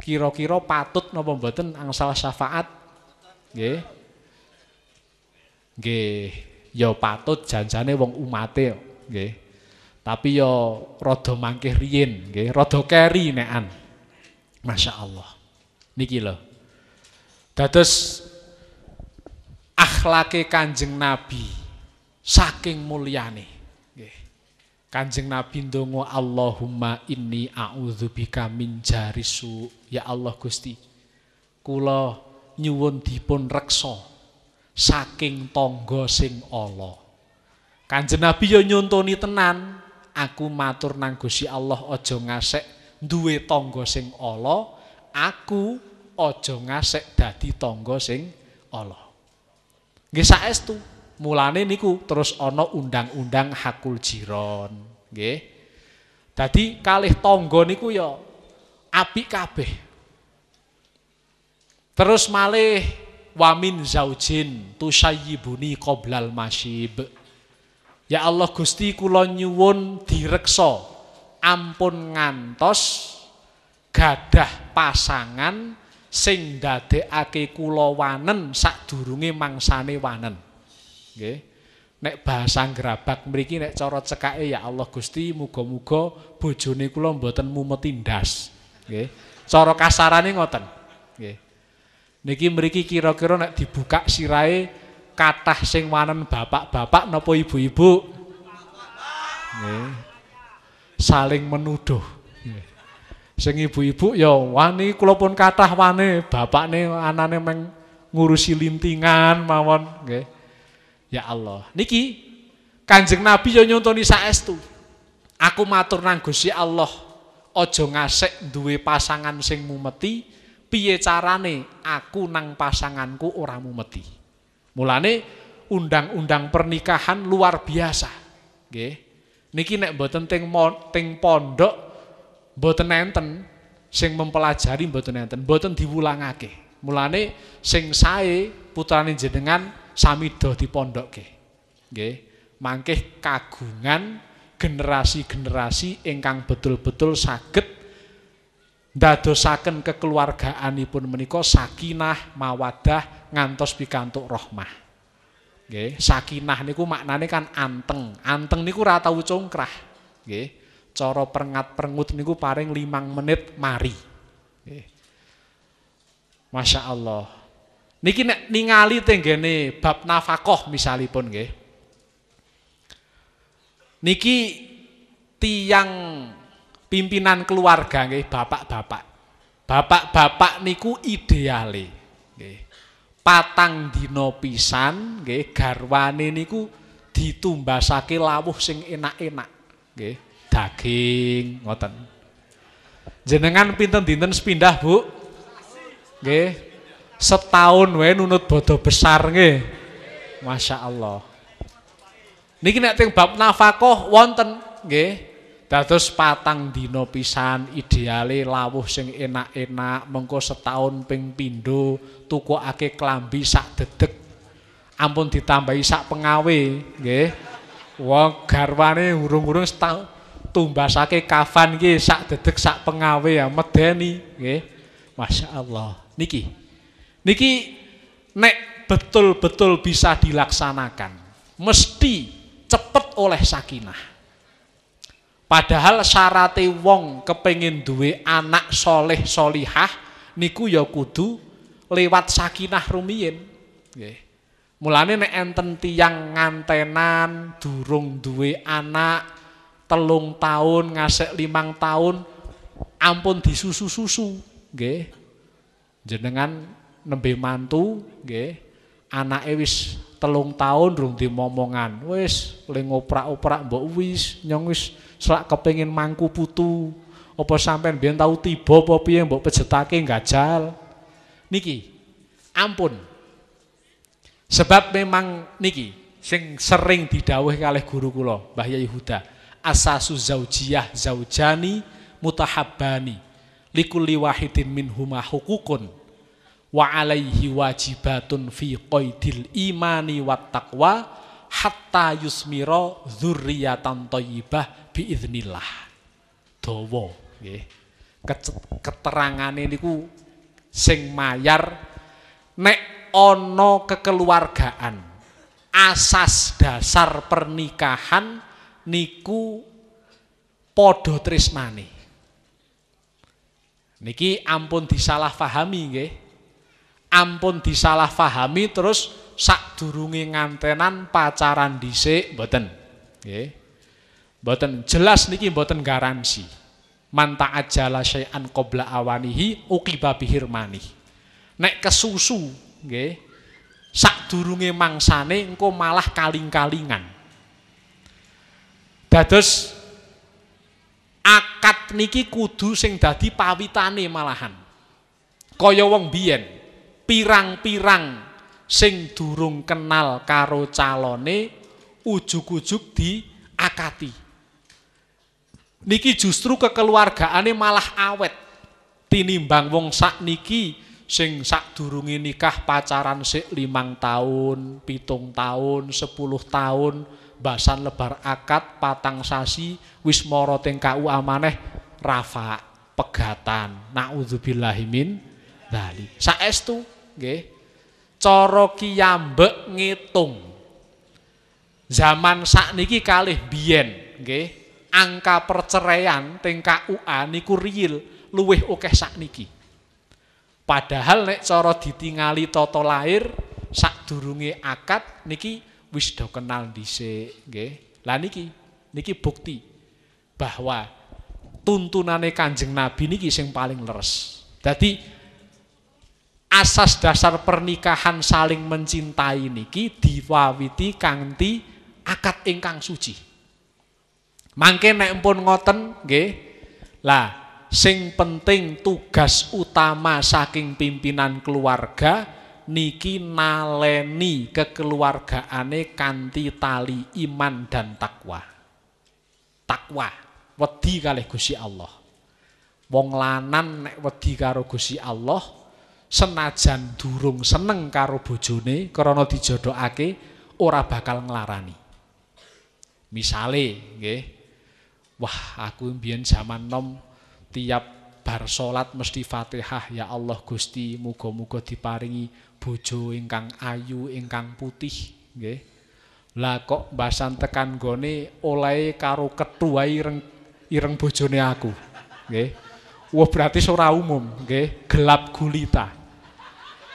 kira-kira patut napa mboten angsal syafaat nggih nggih ya patut janjane wong umate nggih tapi yo ya rada mangke riyin nggih rada keri nekan Masya Allah niki lho dados akhlake Kanjeng Nabi saking mulyane. Kanjeng Nabi ndonga Allahumma ini a'udzubika min jarisu. Ya Allah Gusti, kula nyuwun dipun reksa saking tangga sing ala. Kanjeng Nabi ya nyontoni tenan, aku matur nang Gusti Allah aja ngasek duwe tangga sing ala, aku aja ngasek dadi tangga sing ala. Nggih saestu. Mulane niku terus ana undang-undang hakul jiron, nggih. Dadi kalih tangga niku ya apik kabeh. Terus malih wamin zaujin tusayyibuni qoblal masyib. Ya Allah Gusti kula nyuwun direksa ampun ngantos gadah pasangan sing ndadekake kula wanen sadurunge mangsane wanen. Nggih. Nek bahasa grabak mriki nek cara cekake ya Allah Gusti muga-muga bojone kula mboten mumet ndas. Nggih. Cara kasarane ngoten. Nggih. Niki mriki kira-kira nek dibuka sirahe kathah sing wanen bapak-bapak napa ibu-ibu. Nggih. Saling menuduh. Nggih. Sing ibu-ibu ya wani kula pun kathah wani, bapakne anane meng ngurusi lintingan mawon nggih. Ya Allah. Niki Kanjeng Nabi ya nyontoni saestu. Aku matur nang Gusti Allah, aja ngasek duwe pasangan sing mumeti, piye carane aku nang pasanganku ora mumeti. Mulane undang-undang pernikahan luar biasa. Nggih. Niki nek mboten teng teng pondok mboten nenten sing mempelajari mboten nenten mboten diwulangake mulane sing sae putrane jenengan sami do dipondokke nggih mangke kagungan generasi-generasi ingkang betul-betul saged ndadosaken kekeluargaanipun menika sakinah mawadah ngantos pikantuk rahmah nggih sakinah niku maknane kan anteng anteng niku ora tau congkrah nggih Cara perengat-perengut niku paring limang menit mari. Eh. Masya Allah. Niki nek ningali tenggene bab nafakoh misalipun nggih. Niki tiang pimpinan keluarga nggih, bapak-bapak. Bapak-bapak niku ideale nggih. Patang dina pisan nggih garwane niku ditumbasake lawuh sing enak-enak nggih. -enak daging ngoten. Jenengan pinten dinten sepindah, Bu? Oke, Setahun wae nunut bodoh besar nge. Masya Allah. Niki nek teng bab nafkah wonten nggih. Dados patang dino pisan ideale lawuh sing enak-enak, mengko setahun ping pindho tukokake klambi sak detek Ampun ditambahi sak pengawe, nggih. Wong garwane urung-urung setahun tumbasake kafan ki sak dedek sak pengawe ya medeni nggih. Masya Allah. Niki. Niki nek betul-betul bisa dilaksanakan. Mesti cepet oleh sakinah. Padahal syarate wong kepengin duwe anak soleh solihah niku ya kudu lewat sakinah rumiyin. Nggih. Mulane nek enten tiyang ngantenan durung duwe anak telung tahun ngasek limang tahun ampun disusu-susu nggih jenengan nembe mantu nggih Anak wis telung tahun durung dimomongan wis ling oprak-oprak mbok wis nyong wis selak kepingin mangku putu opo sampean biar tahu tiba apa piye mbok pejetake gajal niki ampun sebab memang niki sing sering didawuh kalih guru kula Mbah Yai Huda asasu zaujiyah zaujani mutahabbani likulli wahidin minhuma hukukun wa alaihi wajibatun fi qaidil imani wat taqwa hatta yusmira dzurriyatan thayyibah biiznillah dawa nggih keterangane niku sing mayar nek ana kekeluargaan asas dasar pernikahan niku padha tresnane. Niki ampun disalahpahami nggih. Ampun disalahpahami terus sakdurunge ngantenan pacaran dhisik mboten nggih. Mboten jelas niki mboten garansi. Man ajala syai'an qabla awanihi uqiba bihirmani. Nek kesusu nggih. Sakdurunge mangsane engko malah kaling-kalingan. Dados akad niki kudu sing dadi pawitane malahan. Kaya wong biyen pirang-pirang sing durung kenal karo calone ujug-ujug diakati. Niki justru kekeluargaane malah awet tinimbang wong sak niki sing sakdurunge nikah pacaran sik limang tahun, pitung tahun, 10 tahun, basan lebar akad patang sasi wis mara teng kau amaneh rafa pegatan naudzubillahimin min dzalik saestu nggih cara kiyambek ngitung zaman niki kalih biyen nggih angka perceraian teng KUA niku luweh oke sak niki padahal nek coro ditingali lahir lair durunge akad niki wis do kenal dhisik nggih. Lah niki niki bukti bahwa tuntunane Kanjeng Nabi niki sing paling leres. Dadi asas dasar pernikahan saling mencintai niki diwawiti kanthi akad ingkang suci. Mangke nek pun ngoten nggih. Lah sing penting tugas utama saking pimpinan keluarga niki naleni kekeluargaane kanti tali iman dan takwa. Takwa wedi kalih Gusti Allah. Wong lanan nek wedi karo Gusti Allah senajan durung seneng karo bojone karena dijodohake ora bakal nglarani. Misale nggih, wah aku mbiyen zaman nom tiap bar salat mesti Fatihah ya Allah Gusti muga-muga diparingi bojo ingkang ayu ingkang putih nggih. Lah kok basan tekan gone oleh karo ketua ireng ireng bojone aku. Nggih. Wah berarti ora umum nggih, gelap gulita.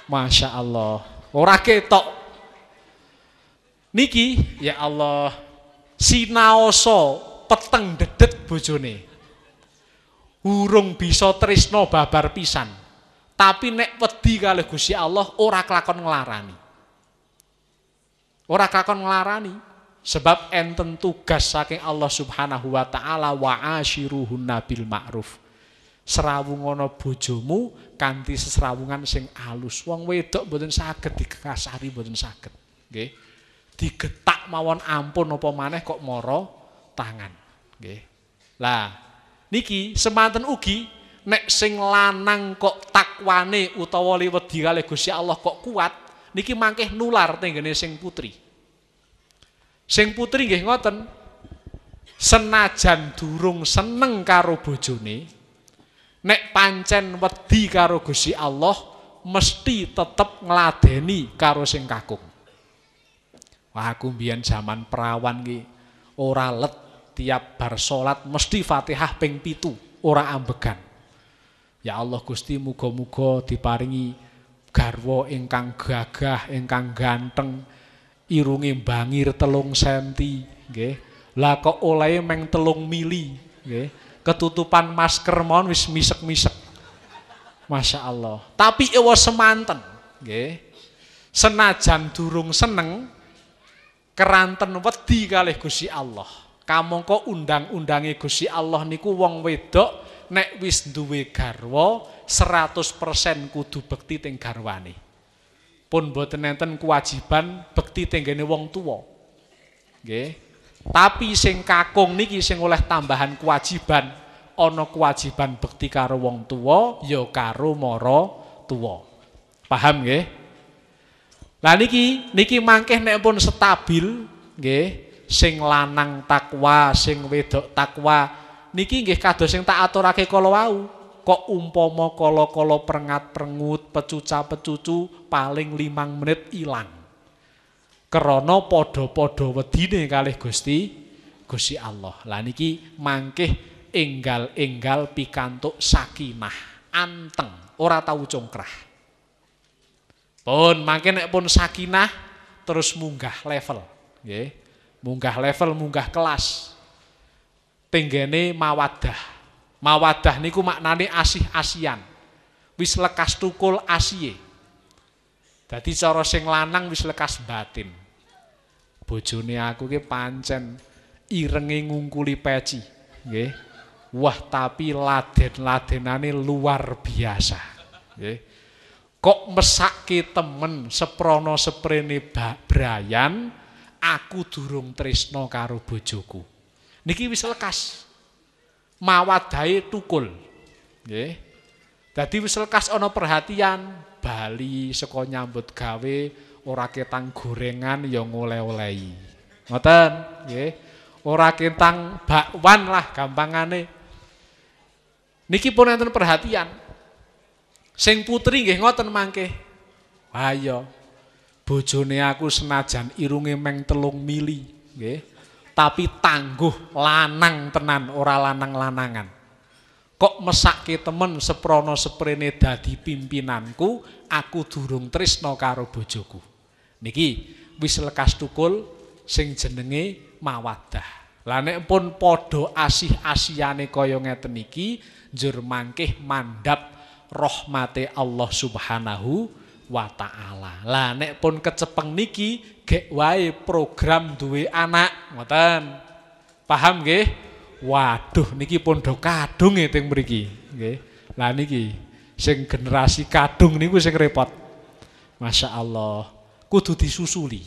Masya Allah. Ora ketok. Niki ya Allah sinaoso peteng dedet bojone. Urung bisa tresno babar pisan. Tapi nek wedi kali Gusti Allah ora kelakon ngelarani. Ora kelakon ngelarani. Sebab enten tugas saking Allah Subhanahu wa taala wa asyiruhun bil ma'ruf. Serawungono bojomu kanthi sesrawungan sing alus. Wong wedok mboten saged dikasari mboten saged. Nggih. Digetak mawon ampun apa maneh kok moro tangan. Nggih. Lah niki semanten ugi nek sing lanang kok takwane utawa liwat dikali Gusti Allah kok kuat niki mangkeh nular tenggene sing putri sing putri nggih ngoten senajan durung seneng karo bojone nek pancen wedi karo Gusti Allah mesti tetep ngladeni karo sing kakung wah aku mbiyen zaman perawan ki ora let tiap bar salat mesti Fatihah ping pitu ora ambegan Ya Allah Gusti muga-muga diparingi garwa ingkang gagah, ingkang ganteng, irunge bangir telung senti, nggih. Lah kok oleh meng telung mili, nggih. Ketutupan masker mon wis misek-misek. Masya Allah. Tapi ewa semanten, nggih. Senajan durung seneng, keranten wedi kalih Gusti Allah. Kamu Kamangka undang-undange Gusti Allah niku wong wedok nek wis duwe garwa 100% kudu bekti teng garwane. Pun mboten enten kewajiban bekti teng wong tuwa. Nggih. Tapi sing kakung niki sing oleh tambahan kewajiban ana kewajiban bekti karo wong tuwa ya karo mara tuwa. Paham nggih? Lah niki niki mangkeh nek pun stabil nggih sing lanang takwa, sing wedok takwa niki nggih kados sing tak aturake kala wau. Kok umpama kala-kala prengat-prengut, pecuca-pecucu paling limang menit ilang. Kerana padha-padha wedine kalih Gusti Gusti Allah. Lah niki mangkeh enggal-enggal pikantuk sakinah, anteng, ora tau congkrah. Pun mangke nek pun sakinah terus munggah level, nggih. Munggah level, munggah kelas tenggene mawadah. Mawadah niku maknane asih-asian. Wis lekas tukul asiye. Dadi cara sing lanang wis lekas batin. Bojone aku ki pancen irenge ngungkuli peci, nggih. Wah, tapi laden-ladenane luar biasa, nggih. Kok mesake temen seprono seprene Brayan aku durung tresno karo bojoku niki wis lekas. mawadai tukul. Nggih. Dadi wis lekas ono perhatian Bali saka nyambut gawe ora ketang gorengan ya ngoleh-olehi. Ngoten, nggih. Ora ketang bakwan lah gampangane. Niki pun enten perhatian. Sing putri nggih ngoten mangke. ayo, iya. Bojone aku senajan irunge meng telung mili, nggih. tapi tangguh lanang tenan ora lanang lanangan kok mesake temen seprono seprene dadi pimpinanku aku durung trisno karo bojoku niki wis lekas tukul sing jenenge mawadah lanek pun podo asih asiane kaya ngeten iki jur mangkeh mandap rahmate Allah Subhanahu wa taala. Lah nek pun kecepeng niki gek wae program duwe anak, ngoten. Paham nggih? Waduh niki pun do kadung ya teng mriki, nggih. Lah niki sing generasi kadung niku sing repot. Masya Allah, kudu disusuli.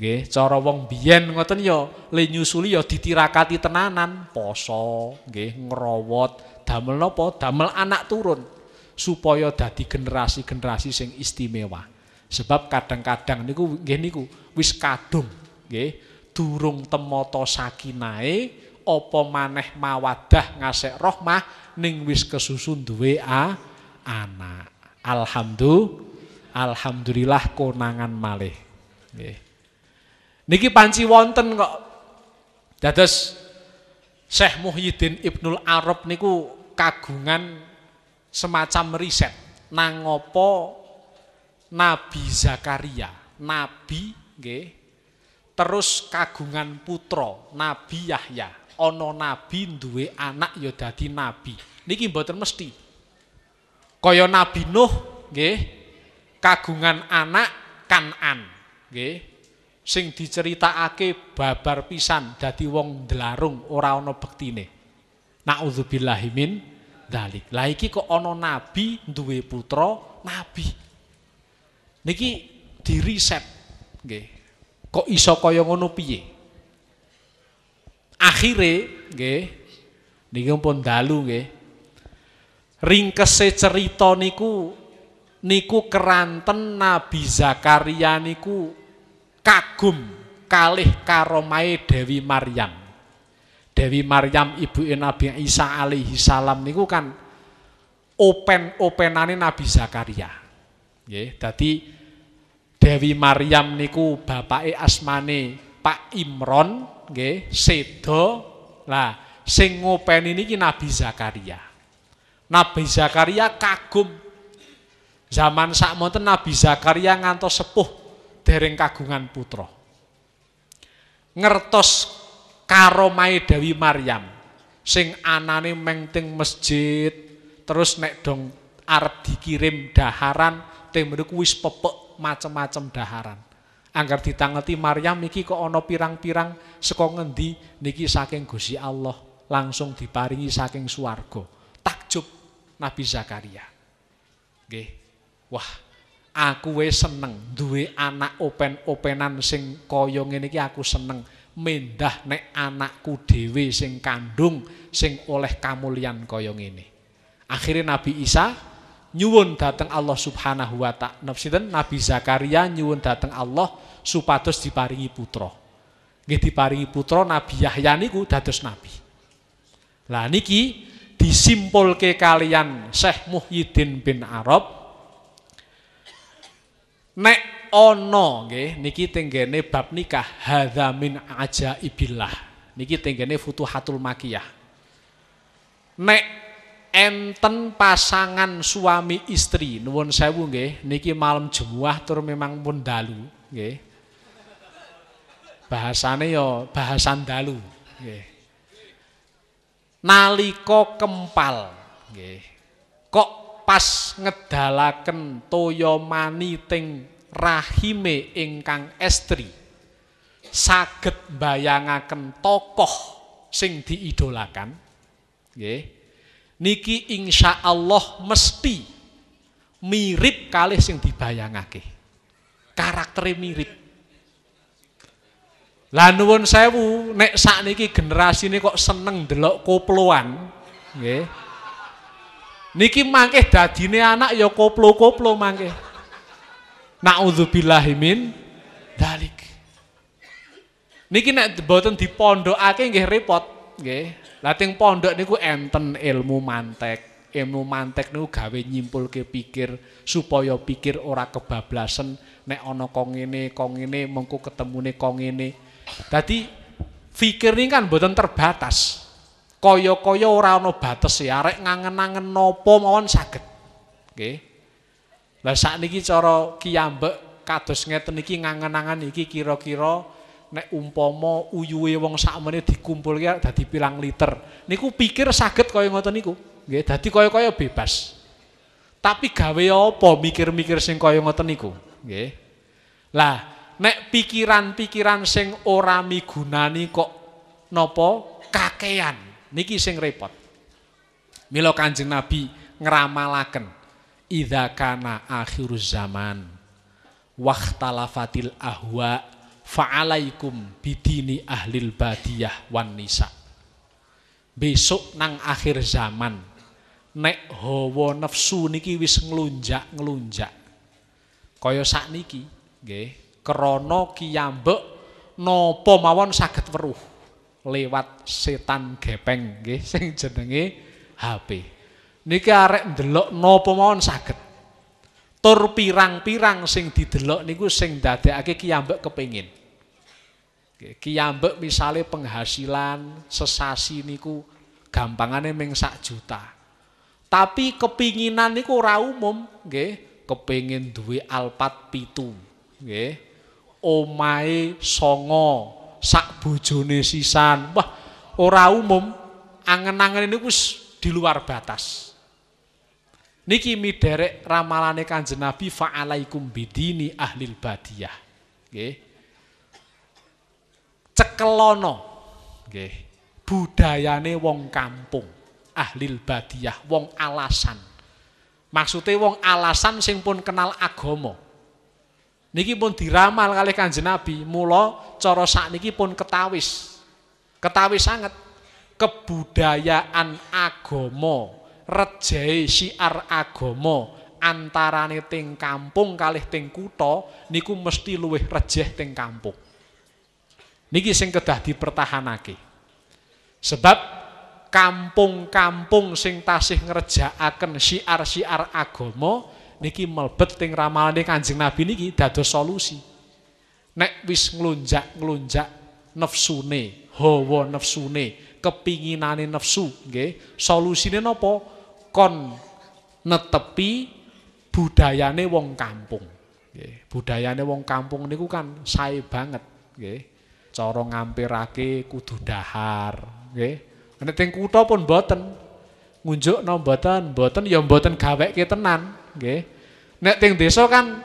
Nggih, cara wong biyen ngoten ya, le nyusuli ya ditirakati tenanan, poso, nggih, ngrawat, damel napa? Damel anak turun supaya dadi generasi-generasi sing istimewa. Sebab kadang-kadang niku nggih niku wis kadung nggih durung temoto sakinae apa maneh mawadah ngasek rahmah ning wis kesusun duwe a anak. Alhamdulillah alhamdulillah konangan malih. Nggih. Niki panci wonten kok. Dados Syekh Muhyiddin Ibnul Arab niku kagungan semacam riset nangopo Nabi Zakaria, Nabi nggih, terus kagungan putra Nabi Yahya. ono nabi duwe anak ya dadi nabi. Niki mboten mesti. Kaya Nabi Nuh nggih, kagungan anak Kanan nggih. Sing diceritakake babar pisan dadi wong Delarung ora ana bektine. nauzubillahimin min Dali. Lah iki kok ana nabi duwe putra nabi. Niki diriset nggih. Kok iso kaya ngono piye? Akhire nggih niki pun dalu nggih. Ringkese cerita niku niku keranten Nabi Zakaria niku kagum kalih karomae Dewi Maryam. Dewi Maryam ibu Nabi Isa alaihi salam niku kan open-openane Nabi Zakaria. Nggih, Dewi Maryam niku Bapak e asmane Pak Imron nggih, sedo. Lah, sing ngopeni niki Nabi Zakaria. Nabi Zakaria kagum zaman sakmonten Nabi Zakaria ngantos sepuh dereng kagungan putra. Ngertos karomai Dewi Maryam sing anane mengting masjid terus nek dong arep dikirim daharan tim wis pepek macem-macem daharan angger ditangeti Maryam iki kok ana pirang-pirang saka ngendi niki saking Gusti Allah langsung diparingi saking swarga takjub Nabi Zakaria nggih wah aku wis seneng duwe anak open-openan sing kaya ngene iki aku seneng mendah nek anakku dhewe sing kandung sing oleh kamulian koyong ini akhirnya Nabi Isa nyuwun dateng Allah Subhanahu wa ta'ala. Nabi Zakaria nyuwun dateng Allah supados diparingi putra. Nggih diparingi putra Nabi Yahya niku dados nabi. Lah niki disimpulke kalian Syekh Muhyiddin bin Arab nek ono nggih niki tenggene bab nikah hadza min ajaibillah niki tenggene futuhatul makiyah nek enten pasangan suami istri nuwun sewu nggih niki malam jemuah tur memang pun dalu nggih bahasane yo ya bahasan dalu nggih nalika kempal nggih kok pas ngedalaken toyo mani teng rahime ingkang estri saged bayangaken tokoh sing diidolakan nggih niki insya Allah mesti mirip kali sing dibayangake karakter mirip lah sewu nek niki generasi ini kok seneng delok koploan nggih niki mangke dadine anak ya koplo-koplo mangke Nauzubillahimin dalik. Niki nek boten dipondhokake nggih repot nggih. Lah pondok niku enten ilmu mantek. Ilmu mantek niku gawe nyimpulke pikir supaya pikir ora kebablasan nek ana kong ngene, kong ngene mengko ketemune kong ngene. Dadi pikir ini kan boten terbatas. Koyo koyo ora ana batas ya, arek ngangen-angen napa mawon saged. Nggih. Okay. Lah sakniki cara kiambek kados ngeten iki ngangen-angen iki kira-kira nek umpama uyuwe wong sakmene dikumpulke dadi pirang liter. Niku pikir saged kaya ngoten niku. Nggih, dadi kaya-kaya bebas. Tapi gawe apa mikir-mikir sing kaya ngoten niku? Nggih. Lah, nek pikiran-pikiran sing ora migunani kok napa kakean. Niki sing repot. Mila Kanjeng Nabi ngramalaken. idza kana akhiruz zaman waqtalafatil ahwa fa'alaikum bidini ahlil badiyah wan nisa besok nang akhir zaman nek hawa nafsu niki wis ngelunjak ngelunjak kaya sakniki nggih krana kiyambek napa mawon saged weruh lewat setan gepeng nggih sing jenenge HP Niki arek ndelok napa mawon saged. Tur pirang-pirang sing didelok niku sing dadekake kiambek kepengin. Kiambek misale penghasilan sesasi niku gampangane ming sak juta. Tapi kepinginan niku ora umum, nggih, kepengin duwe alpat pitu, nggih. Omahe sanga, sak bojone sisan. Wah, ora umum. Angen-angen niku wis di luar batas. Niki miderek ramalane kanjeng Nabi fa'alaikum bidini ahlil badiah. Nggih. Cekelono. Nggih. Budayane wong kampung, ahlil badiah, wong alasan. Maksude wong alasan sing pun kenal agama. Niki pun diramal kali kanjeng Nabi, mula cara niki pun ketawis. Ketawis sangat kebudayaan agama rejai siar agomo antarane ting kampung kalih ting kuto, niku mesti luwih rejeh ting kampung. Niki sing kedah dipertahanake. Sebab kampung-kampung sing tasih ngerjakaken siar-siar agomo, niki melebet ting ramalane Kanjeng Nabi niki dados solusi. Nek wis nglunjak-nglunjak nafsune, hawa nafsune, kepinginane nafsu nggih, solusine napa? kon netepi budayane wong kampung. budayane wong kampung niku kan sae banget, nggih. Cara ngampirake kudu dahar, nggih. Nek teng kutha pun mboten. Ngunjukno mboten, mboten ya mboten gaweke tenan, nggih. Nek teng desa kan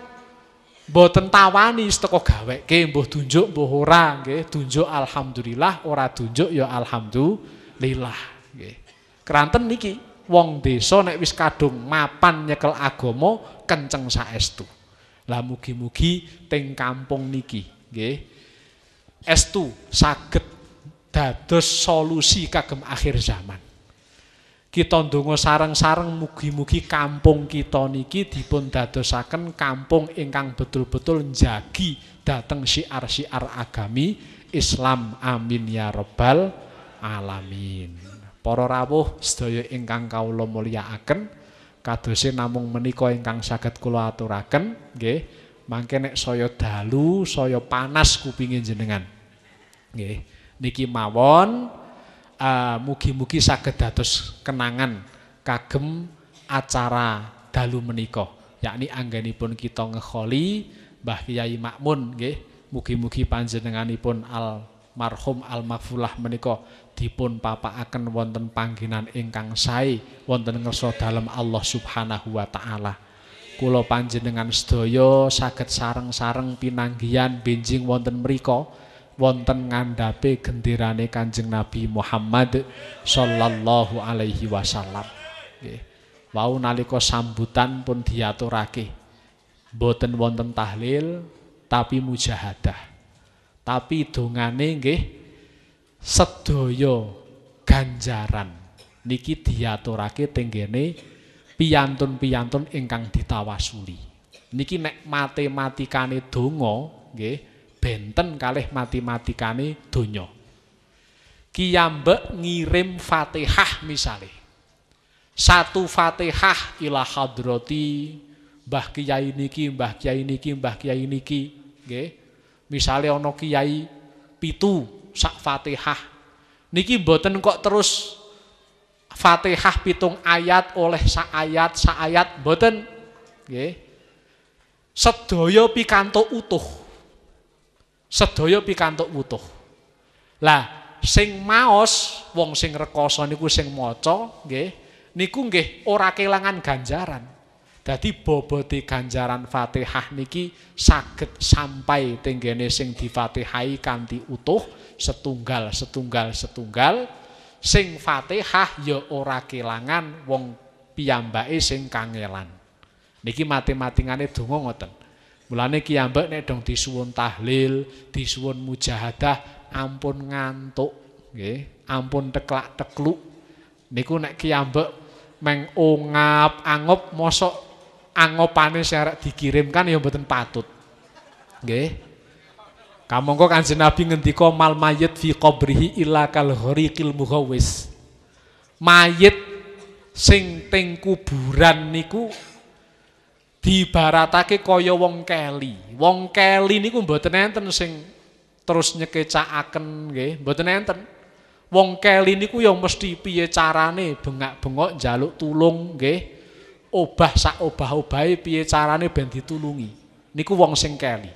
mboten tawani teko gaweke, mbuh tunjuk mbuh ora, nggih. Tunjuk alhamdulillah, ora tunjuk ya alhamdulillah, nggih. Keranten niki wong desa nek wis kadung mapan nyekel agama kenceng saestu. Lah mugi-mugi teng kampung niki, nggih. Estu saged dados solusi kagem akhir zaman. Kita ndonga sareng-sareng mugi-mugi kampung kita niki dipun dadosaken kampung ingkang betul-betul njagi dateng syiar-syiar agami Islam. Amin ya rabbal alamin. Para rawuh sedaya ingkang kawula mulyakaken kadose namung menika ingkang saged kula aturaken nggih mangke nek saya dalu saya panas kupinge jenengan nggih niki mawon uh, mugi-mugi saged dados kenangan kagem acara dalu menika yakni anggenipun kita ngekholi Mbah Kiai Makmun nggih mugi-mugi panjenenganipun al marhum Al-Maghfulah menika dipun papakaken wonten panggenan ingkang sae wonten ngersa dalam Allah Subhanahu wa taala. Kula panjenengan sedaya saged sareng-sareng pinanggihan benjing wonten mriku wonten ngandhape genderane Kanjeng Nabi Muhammad sallallahu alaihi wasallam. Nggih. Wau nalika sambutan pun diaturake. Boten wonten tahlil tapi mujahadah. Tapi dongane nggih sedaya ganjaran niki diaturake tenggene piyantun-piyantun ingkang ditawasuli. Niki nek matematikane donga nggih benten kalih matematikane donya. Kiyambek ngirim Fatihah misalnya. Satu Fatihah ila hadrati Mbah Kiai niki, Mbah Kiai niki, Mbah Kiai niki, nggih. Misalnya ono kiai pitu sak Fatihah. Niki boten kok terus Fatihah pitung ayat oleh sak ayat sak ayat boten, nggih. sedoyo pikanto utuh. sedoyo pikanto utuh. Lah sing maos wong sing rekoso niku sing maca nggih niku nggih ora kelangan ganjaran jadi bobote ganjaran Fatihah niki sakit sampai tenggene sing difatihai kanti utuh setunggal setunggal setunggal sing Fatihah ya ora kelangan wong piyambake sing kangelan. Niki mati-matingane donga ngoten. Mulane kiyambak nek dong disuwun tahlil, disuwun mujahadah, ampun ngantuk, nggih, ampun teklak-tekluk. Niku nek kiyambak mengungap angop mosok angopane syarat dikirimkan ya mboten patut. Nggih. Kamangka Kanjeng Nabi ngendika mal mayit fi qabrihi illa kal hariqil muhawwis. Mayit sing teng kuburan niku dibaratake kaya wong keli. Wong keli niku mboten enten sing terus nyekecakaken nggih, mboten enten. Wong keli niku yang mesti piye carane bengak-bengok njaluk tulung nggih obah sak obah-obahe piye carane ben ditulungi. Niku wong sing keli.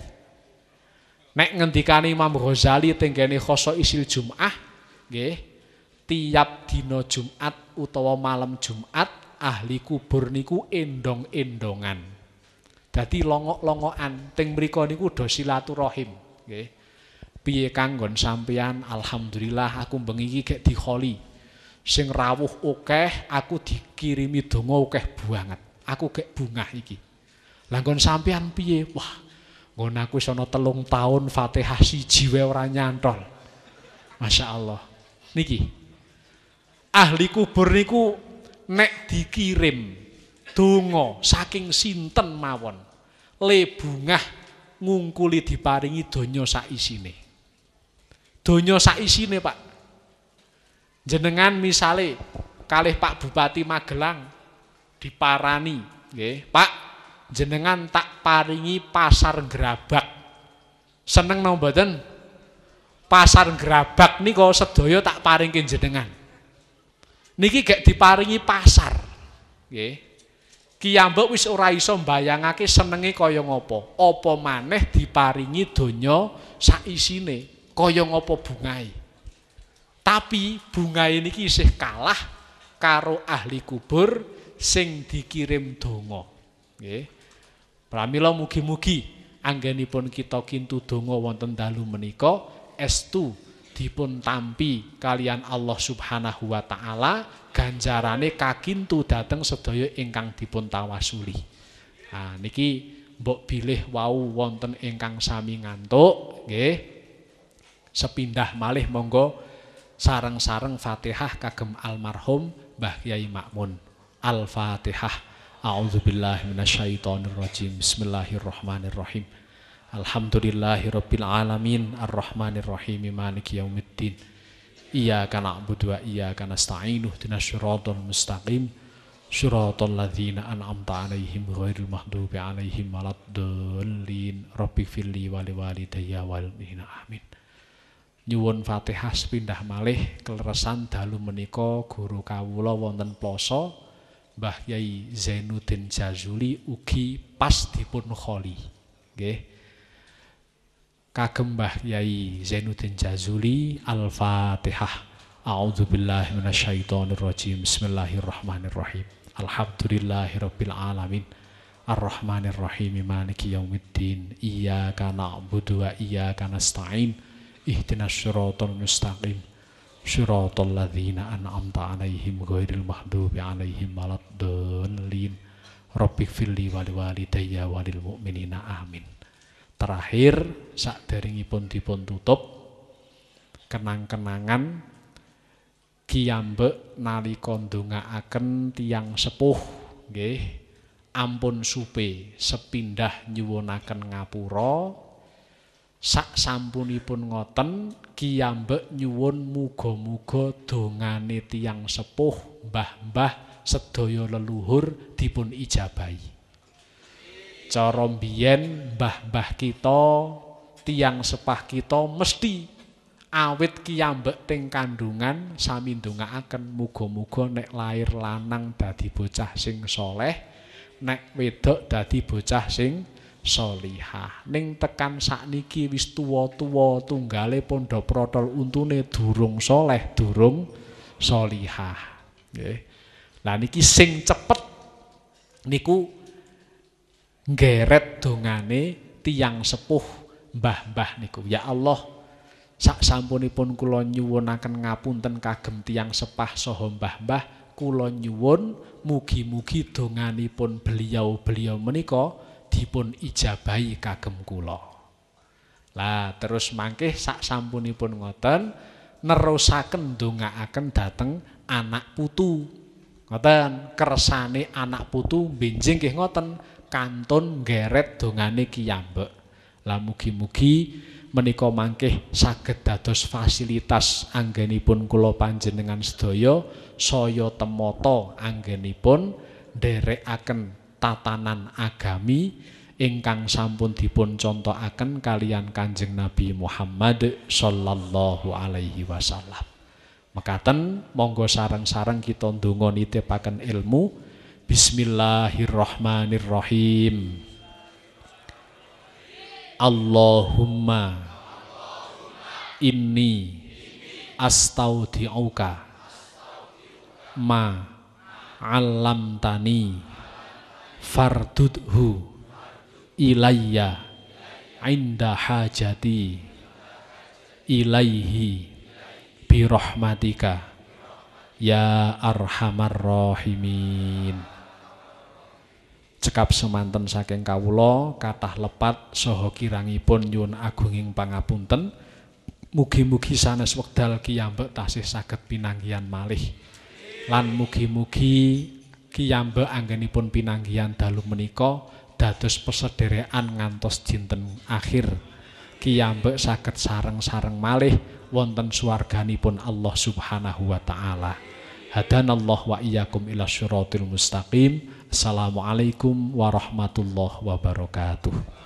Nek ngendikane Imam Ghazali tenggene khoso isil Jumat, nggih, tiap dina Jumat utawa malam Jumat ahli kubur niku endong-endongan. Dadi longok-longokan teng mriku niku do silaturahim, nggih. Piye kanggon sampean alhamdulillah aku bengi iki gek dikholi sing rawuh akeh aku dikirimi donga akeh banget. Aku gek bungah iki. Lah nggon sampean piye? Wah, nggon aku wis telung tahun Fatihah siji wae ora nyantol. Masya Allah. Niki. Ahli kubur niku nek dikirim donga saking sinten mawon. Le bungah ngungkuli diparingi donya sak isine. Donya sak isine, Pak. Jenengan misale kalih Pak Bupati Magelang diparani, nggih, Pak jenengan tak paringi pasar gerabak. Seneng napa Pasar gerabak kau sedoyo tak paringin jenengan. Niki gak diparingi pasar. Nggih. Kiyambak wis ora iso mbayangake senenge kaya ngapa. Apa maneh diparingi donya kau kaya opo bungai. Tapi bunga ini isih kalah karo ahli kubur sing dikirim dongo. Nggih. Pramila mugi-mugi anggenipun kita kintu dongo wonten dalu tu estu dipun tampi kalian Allah Subhanahu wa taala ganjarane kakintu dateng sedaya ingkang dipun tawasuli. Nah niki mbok bilih wau wonten ingkang sami ngantuk nggih. Sepindah malih monggo Sarang-sarang Fatihah kagem almarhum Mbah Kiai Makmun. Al-Fatihah. A'udzubillahi minasyaitonirrajim. Bismillahirrahmanirrahim. Alhamdulillahirabbil alamin arrahmanirrahim maliki yaumiddin. Iyyaka na'budu wa iyyaka nasta'in. Ihdinas shiratal mustaqim. Shiratal ladzina an'amta 'alaihim ghairil maghdubi 'alaihim waladdallin. Rabbighfirli wa liwalidayya wal Amin nyuwun Fatihah sepindah malih keleresan dalu menika guru kawula wonten ploso Mbah Yai Zainuddin Jazuli ugi pas dipun kholi nggih kagem Mbah Yai Zainuddin Jazuli Al-Fatihah A'udzubillahi rajim. Bismillahirrahmanirrahim Alhamdulillahirabbil alamin Arrahmanirrahim Maliki yaumiddin Iyyaka na'budu wa iyyaka nasta'in ihdinas syiratal mustaqim syiratal ladzina an'amta alaihim ghairil anayhim alaihim waladdallin rabbik fili wali walidayya walil mu'minina amin terakhir sak deringipun dipun tutup kenang-kenangan nali kondunga aken tiang sepuh nggih ampun supe sepindah nyuwunaken ngapura sak sampunipun ngoten kiyambek nyuwun muga-muga dongane tiyang sepuh mbah-mbah sedaya leluhur dipun ijabahi. Cara biyen mbah-mbah kita tiyang sepah kita mesti awit kiyambek teng kandungan sami ndongaaken muga-muga nek lair lanang dadi bocah sing soleh, nek wedok dadi bocah sing solihah. Ning tekan sakniki wis tuwa-tuwa tunggale pondo protol untune durung soleh, durung solihah. Nggih. Lah niki sing cepet niku ngeret dongane tiang sepuh mbah-mbah niku. Ya Allah, sak sampunipun kula nyuwunaken ngapunten kagem tiang sepah saha mbah-mbah kula nyuwun mugi-mugi donganipun beliau-beliau meniko pun ijabahi kagem kula. Lah terus mangke sak sampunipun ngoten nerusaken ndongaaken dhateng anak putu. Ngoten, kersane anak putu benjing nggih ngoten kantun ngeret dongane kiyambek. Lah mugi-mugi menika mangke saged dados fasilitas anggenipun kula panjenengan sedaya saya temoto anggenipun nderekaken tatanan agami ingkang sampun dipun contohaken kalian Kanjeng Nabi Muhammad sallallahu alaihi wasallam. Mekaten monggo sareng-sareng kita ndonga nitipaken ilmu Bismillahirrahmanirrahim. Allahumma, inni, astaudiuka ma, ma alam tani fardudhu ilayya inda hajati ilaihi birahmatika ya arhamar rahimin cekap semanten saking kawulo katah lepat saha kirangipun nyuwun agunging pangapunten mugi-mugi sanes wekdal kiyambek tasih saged pinangian malih lan mugi-mugi kiyambek anggenipun pinanggihan dalu menika dados pesederekan ngantos jinten akhir kiyambek saged sareng-sareng malih wonten swarganipun Allah Subhanahu wa taala hadanallah wa iyyakum ila syiratil mustaqim assalamualaikum warahmatullahi wabarakatuh